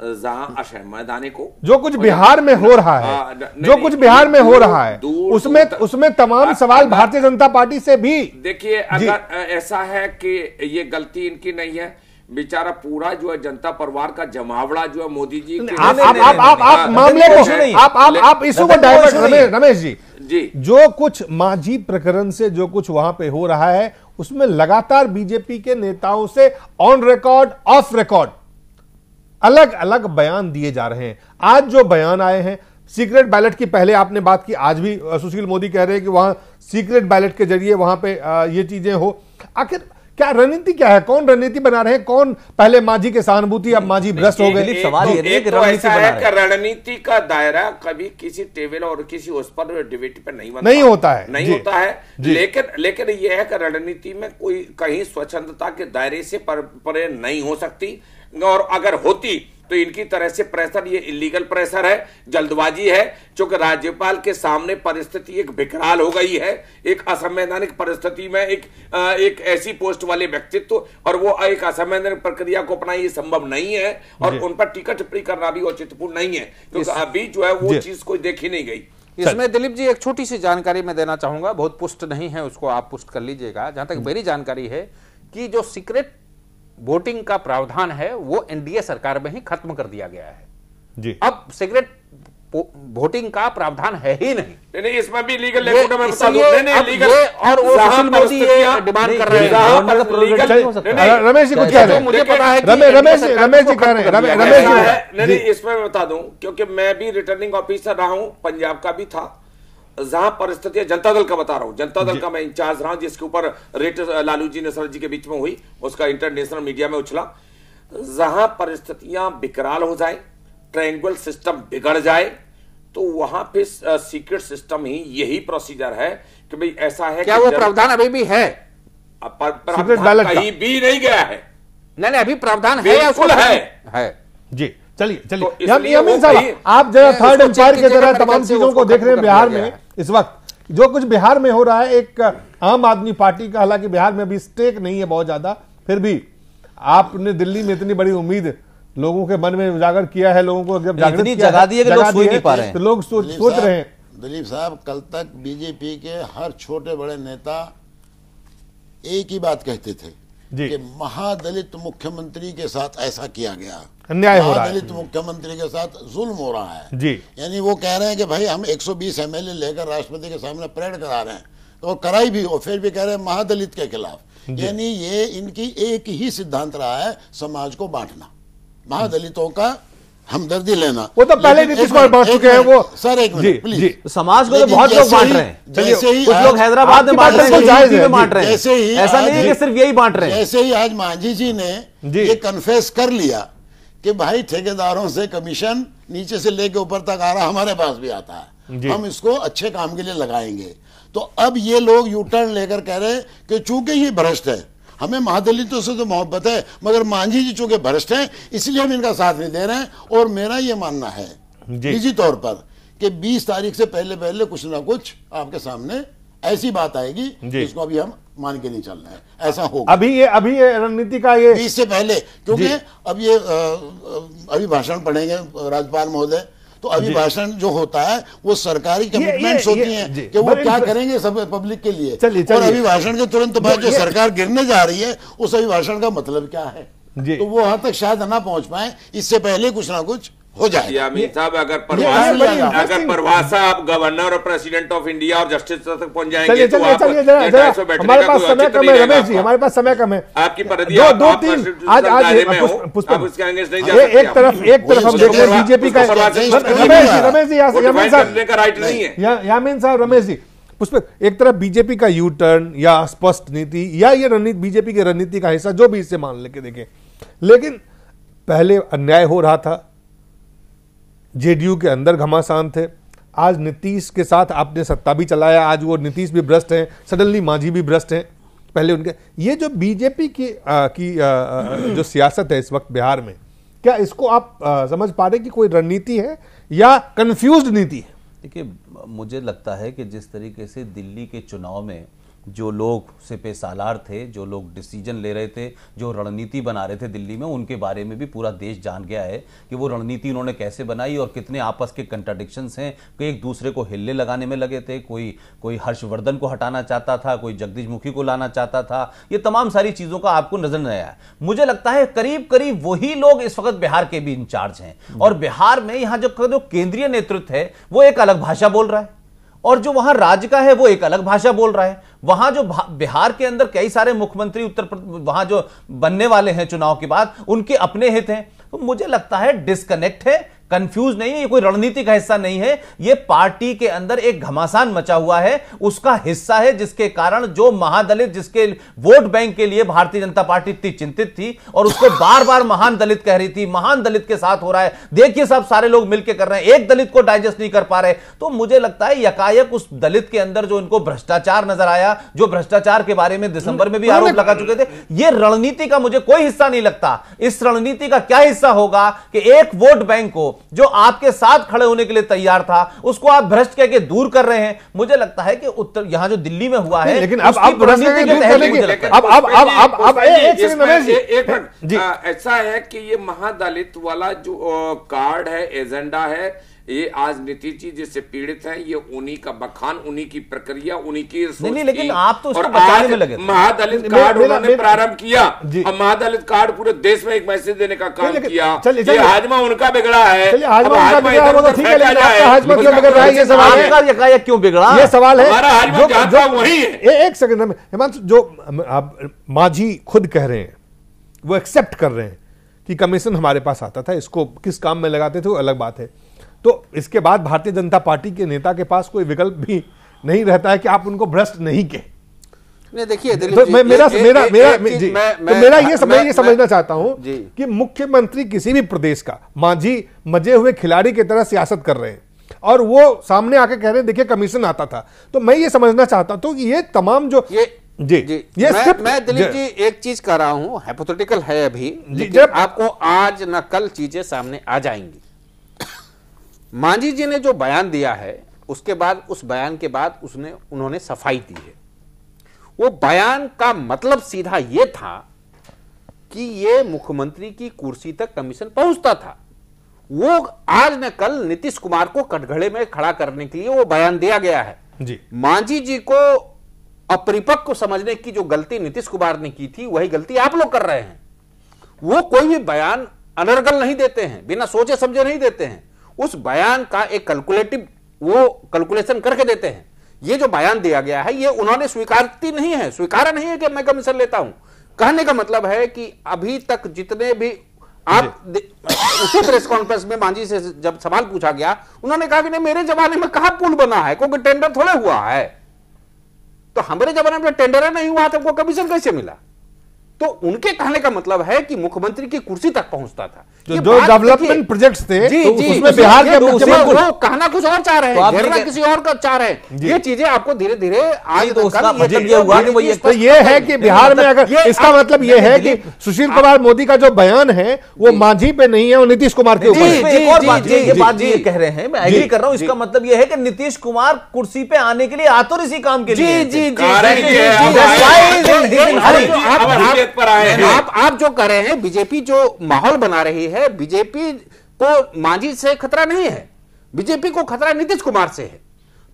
को जो कुछ बिहार में हो रहा है हाँ, जो कुछ बिहार में हो रहा है उसमें उसमें तमाम सवाल भारतीय जनता पार्टी से भी देखिए अगर ऐसा है कि ये गलती इनकी नहीं है बेचारा पूरा जो है जनता परिवार का जमावड़ा जो है मोदी जी आप मामले को आप इसको रमेश जी जी जो कुछ माझी प्रकरण से जो कुछ वहां पे हो रहा है उसमें लगातार बीजेपी के नेताओं से ऑन रिकॉर्ड ऑफ रिकॉर्ड अलग अलग बयान दिए जा रहे हैं आज जो बयान आए हैं सीक्रेट बैलेट की पहले आपने बात की आज भी सुशील मोदी कह रहे हैं कि वहां सीक्रेट बैलेट के जरिए वहां पे ये चीजें हो आखिर क्या रणनीति क्या है कौन रणनीति बना रहे हैं कौन पहले माझी के सहानुभूति अब माझी भ्रष्ट हो गए सवाल तो रणनीति रणनीति का दायरा कभी किसी टेबल और किसी उस पर डिबेट पर नहीं नहीं होता है नहीं होता है लेकिन लेकिन यह है कि रणनीति में कोई कहीं स्वच्छंदता के दायरे से परे नहीं हो सकती और अगर होती तो इनकी तरह से प्रेशर ये इलीगल प्रेशर है जल्दबाजी है क्योंकि राज्यपाल के सामने परिस्थिति एक विकराल हो गई है एक असंवैधानिक परिस्थिति में एक आ, एक ऐसी पोस्ट वाले व्यक्तित्व और वो एक असंवैधानिक प्रक्रिया को अपना ये संभव नहीं है और उन पर टिकट टिप्पणी करना भी औचित्यपूर्ण नहीं है क्योंकि अभी जो है वो चीज कोई देखी नहीं गई इसमें दिलीप जी एक छोटी सी जानकारी मैं देना चाहूंगा बहुत पुष्ट नहीं है उसको आप पुष्ट कर लीजिएगा जहां तक हम्म। मेरी जानकारी है कि जो सीक्रेट वोटिंग का प्रावधान है वो एनडीए सरकार में ही खत्म कर दिया गया है जी अब सिगरेट वोटिंग का प्रावधान है ही नहीं नहीं, नहीं इसमें भी लीगल लैंग्वेज नहीं लीगल और वो डिमांड कर रहे हैं रमेश जी कुछ कह रहे हैं मुझे पता है रमेश रमेश जी कह रहे हैं रमेश जी नहीं इसमें बता दूं क्योंकि मैं भी रिटर्निंग ऑफिसर रहा हूं पंजाब का भी था जहां परिस्थितियां जनता दल का बता रहा हूं जनता दल का मैं इंचार्ज रहा जिसके ऊपर रेट लालू जी ने सर जी के बीच में हुई उसका इंटरनेशनल मीडिया में उछला जहां परिस्थितियां बिकराल हो जाए ट्रायंगल सिस्टम बिगड़ जाए तो वहां पे सीक्रेट सिस्टम ही यही प्रोसीजर है कि भाई ऐसा है क्या वो प्रावधान अभी भी है कहीं भी नहीं गया है नहीं नहीं अभी प्रावधान है, है है जी चलिए चलिए तो यामीन साहब आप जरा थर्ड एम्पायर की तरह तमाम चीजों को देख रहे हैं बिहार में इस वक्त जो कुछ बिहार में हो रहा है एक आम आदमी पार्टी का हालांकि बिहार में अभी स्टेक नहीं है बहुत ज्यादा फिर भी आपने दिल्ली में इतनी बड़ी उम्मीद लोगों के मन में उजागर किया है लोगों को जब जगा दिए कि लोग नहीं पा रहे हैं तो लोग सोच रहे हैं दिलीप साहब कल तक बीजेपी के हर छोटे बड़े नेता एक ही बात कहते थे कि महादलित मुख्यमंत्री के साथ ऐसा किया गया अन्याय हो रहा है दलित मुख्यमंत्री के साथ जुल्म हो रहा है जी यानी वो कह रहे हैं कि भाई हम 120 एमएलए लेकर राष्ट्रपति के सामने परेड करा रहे हैं तो कराई भी और फिर भी कह रहे हैं महादलित के खिलाफ यानी ये इनकी एक ही सिद्धांत रहा है समाज को बांटना महादलितों का हमदर्दी लेना वो तो पहले भी किसको बांट चुके हैं वो सर एक मिनट प्लीज समाज को तो बहुत लोग बांट रहे हैं जैसे ही कुछ लोग हैदराबाद में बांट रहे हैं बांट रहे हैं जैसे ही ऐसा नहीं है कि सिर्फ यही बांट रहे हैं जैसे ही आज मांझी जी ने ये कन्फेस कर लिया कि भाई ठेकेदारों से कमीशन नीचे से लेके ऊपर तक आ रहा हमारे पास भी आता है हम इसको अच्छे काम के लिए लगाएंगे तो अब ये लोग यू टर्न लेकर कह रहे हैं कि चूंकि ये भ्रष्ट है हमें महादलितों से तो मोहब्बत है मगर मांझी जी चूंकि भ्रष्ट हैं इसलिए हम इनका साथ नहीं दे रहे हैं और मेरा ये मानना है निजी तौर पर कि 20 तारीख से पहले पहले कुछ ना कुछ आपके सामने ऐसी बात आएगी जिसको अभी हम मान के नहीं चलना है ऐसा होगा अभी ये अभी ये रणनीति का ये बीस से पहले क्योंकि अब ये अभी भाषण पढ़ेंगे राज्यपाल महोदय तो अभिभाषण जो होता है वो सरकारी कमिटमेंट्स होती हैं कि वो क्या करेंगे सब पब्लिक के लिए चलिए और अभिभाषण के तुरंत बाद जो सरकार गिरने जा रही है उस अभिभाषण का मतलब क्या है तो वो वहां तक शायद ना पहुंच पाए इससे पहले कुछ ना कुछ हो जाएगा अमित साहब अगर अगर परिभाषा आप गवर्नर और प्रेसिडेंट ऑफ इंडिया और जस्टिस तक पहुंच जाएंगे तो हमारे पास समय कम है रमेश जी हमारे पास समय कम है आपकी दो आज आज एक तरफ एक तरफ हम देख रहे हैं बीजेपी का रमेश जी रमेश जी यामीन साहब राइट नहीं है साहब रमेश जी पुष्पित एक तरफ बीजेपी का यू टर्न या स्पष्ट नीति या ये रणनीति बीजेपी की रणनीति का हिस्सा जो भी इससे मान लेके देखें लेकिन पहले अन्याय हो रहा था जेडीयू के अंदर घमासान थे आज नीतीश के साथ आपने सत्ता भी चलाया आज वो नीतीश भी भ्रष्ट हैं सडनली मांझी भी भ्रष्ट हैं पहले उनके ये जो बीजेपी की आ, की आ, जो सियासत है इस वक्त बिहार में क्या इसको आप आ, समझ पा रहे कि कोई रणनीति है या कन्फ्यूज नीति है देखिए मुझे लगता है कि जिस तरीके से दिल्ली के चुनाव में जो लोग सिपे सालार थे जो लोग डिसीजन ले रहे थे जो रणनीति बना रहे थे दिल्ली में उनके बारे में भी पूरा देश जान गया है कि वो रणनीति उन्होंने कैसे बनाई और कितने आपस के कंट्राडिक्शंस हैं कि एक दूसरे को हिलने लगाने में लगे थे कोई कोई हर्षवर्धन को हटाना चाहता था कोई जगदीश मुखी को लाना चाहता था ये तमाम सारी चीज़ों का आपको नजर नहीं आया मुझे लगता है करीब करीब वही लोग इस वक्त बिहार के भी इंचार्ज हैं और बिहार में यहाँ जो केंद्रीय नेतृत्व है वो एक अलग भाषा बोल रहा है और जो वहां राज्य का है वो एक अलग भाषा बोल रहा है वहां जो बिहार के अंदर कई सारे मुख्यमंत्री उत्तर वहां जो बनने वाले हैं चुनाव के बाद उनके अपने हित हैं तो मुझे लगता है डिस्कनेक्ट है कंफ्यूज नहीं है ये कोई रणनीति का हिस्सा नहीं है ये पार्टी के अंदर एक घमासान मचा हुआ है उसका हिस्सा है जिसके कारण जो महादलित जिसके वोट बैंक के लिए भारतीय जनता पार्टी इतनी चिंतित थी और उसको बार बार महान दलित कह रही थी महान दलित के साथ हो रहा है देखिए सब सारे लोग मिलकर कर रहे हैं एक दलित को डाइजेस्ट नहीं कर पा रहे तो मुझे लगता है यकायक उस दलित के अंदर जो इनको भ्रष्टाचार नजर आया जो भ्रष्टाचार के बारे में दिसंबर में भी आरोप लगा चुके थे ये रणनीति का मुझे कोई हिस्सा नहीं लगता इस रणनीति का क्या हिस्सा होगा कि एक वोट बैंक को जो आपके साथ खड़े होने के लिए तैयार था उसको आप भ्रष्ट कह के दूर कर रहे हैं मुझे लगता है कि उत्तर यहां जो दिल्ली में हुआ है लेकिन अब अब ऐसा है कि ये महादलित वाला जो कार्ड है एजेंडा है ये आज नीतीश जी जिससे पीड़ित हैं ये उन्हीं का बखान उन्हीं की प्रक्रिया उन्हीं की नहीं, नहीं, लेकिन आप तो उसको बचाने में लगे महादलित कार्ड उन्होंने प्रारंभ किया और महादलित कार्ड पूरे देश में एक मैसेज देने का काम किया ये हाजमा उनका बिगड़ा है तो क्यों बिगड़ा ये सवाल है वही एक सेकंड हेमंत जो आप माझी खुद कह रहे हैं वो एक्सेप्ट कर रहे हैं कि कमीशन हमारे पास आता था इसको किस काम में लगाते थे वो अलग बात है तो इसके बाद भारतीय जनता पार्टी के नेता के पास कोई विकल्प भी नहीं रहता है कि आप उनको भ्रष्ट नहीं कहें देखिए तो तो मेरा ये मैं ये समझना चाहता हूँ कि मुख्यमंत्री किसी भी प्रदेश का मांझी मजे हुए खिलाड़ी की तरह सियासत कर रहे हैं और वो सामने आके कह रहे हैं देखिए कमीशन आता था तो मैं ये समझना चाहता था कि ये तमाम जो ये जी जी ये मैं, मैं दिलीप जी एक चीज कह रहा हूँ हाइपोथेटिकल है अभी जब आपको आज न कल चीजें सामने आ जाएंगी मांझी जी ने जो बयान दिया है उसके बाद उस बयान के बाद उसने उन्होंने सफाई दी है वो बयान का मतलब सीधा यह था कि यह मुख्यमंत्री की कुर्सी तक कमीशन पहुंचता था वो आज न कल नीतीश कुमार को कटघड़े में खड़ा करने के लिए वो बयान दिया गया है जी मांझी जी को अपरिपक्व समझने की जो गलती नीतीश कुमार ने की थी वही गलती आप लोग कर रहे हैं वो कोई भी बयान अनर्गल नहीं देते हैं बिना सोचे समझे नहीं देते हैं उस बयान का एक कैलकुलेटिव वो कैलकुलेशन करके देते हैं ये जो बयान दिया गया है ये उन्होंने स्वीकारती नहीं है स्वीकारा नहीं है कि मैं कमीशन लेता हूं कहने का मतलब है कि अभी तक जितने भी आप उसी प्रेस कॉन्फ्रेंस में मांझी से जब सवाल पूछा गया उन्होंने कहा कि नहीं मेरे जमाने में कहा पुल बना है क्योंकि टेंडर थोड़ा हुआ है तो हमारे जमाने में टेंडर नहीं हुआ तो कमीशन कैसे मिला तो उनके कहने का मतलब है कि मुख्यमंत्री की कुर्सी तक पहुंचता था जो जो डेवलपमेंट प्रोजेक्ट्स थे जी, तो जी, उसमें बिहार के मुख्यमंत्री कहना कुछ और चाह रहे हैं तो घेरना किसी और का चाह रहे हैं ये चीजें आपको धीरे धीरे आज तो उसका ये तो ये है कि बिहार में अगर इसका मतलब ये है कि सुशील कुमार मोदी का जो बयान है वो मांझी पे नहीं है वो नीतीश कुमार के ऊपर कह रहे हैं मैं एग्री कर रहा हूँ इसका मतलब ये है की नीतीश कुमार कुर्सी पे आने के लिए आतुर इसी काम के लिए तक पर आए हैं आप आप जो कह रहे हैं बीजेपी जो माहौल बना रही है बीजेपी को मांझी से खतरा नहीं है बीजेपी को खतरा नीतीश कुमार से है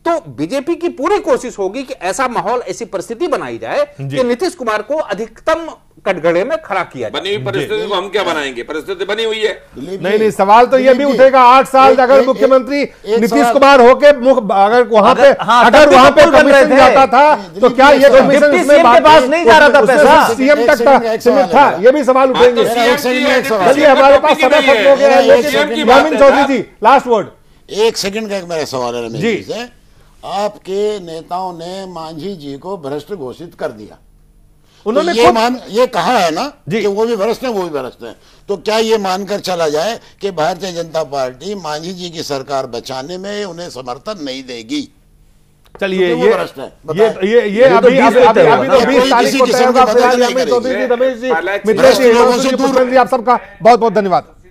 तो बीजेपी की पूरी कोशिश होगी कि ऐसा माहौल ऐसी परिस्थिति बनाई जाए कि नीतीश कुमार को अधिकतम कटघड़े में खड़ा किया जाए। बनी हुई परिस्थिति को हम क्या बनाएंगे परिस्थिति बनी हुई है नहीं नहीं सवाल तो ये भी उठेगा आठ साल अगर मुख्यमंत्री नीतीश कुमार होके मुख अगर वहां पे हाँ, अगर तो वहां पे कमीशन जाता था तो क्या ये कमीशन इसमें पास नहीं जा रहा था पैसा सीएम तक सीमित था ये भी सवाल हाँ, तो उठेंगे चलिए हमारे पास समय खत्म हो गया है चौधरी जी लास्ट वर्ड एक सेकंड का एक मेरा सवाल है जी से आपके नेताओं ने मांझी जी को भ्रष्ट घोषित कर दिया उन्होंने तो ये मान ये कहा है ना कि वो भी भ्रष्ट है वो भी भ्रष्ट है तो क्या ये मानकर चला जाए कि भारतीय जनता पार्टी मांझी जी की सरकार बचाने में उन्हें समर्थन नहीं देगी चलिए ये ये ये ये तो अभी अभी अभी तो बीस तारीख को तय होगा मित्रेश जी आप सबका बहुत बहुत धन्यवाद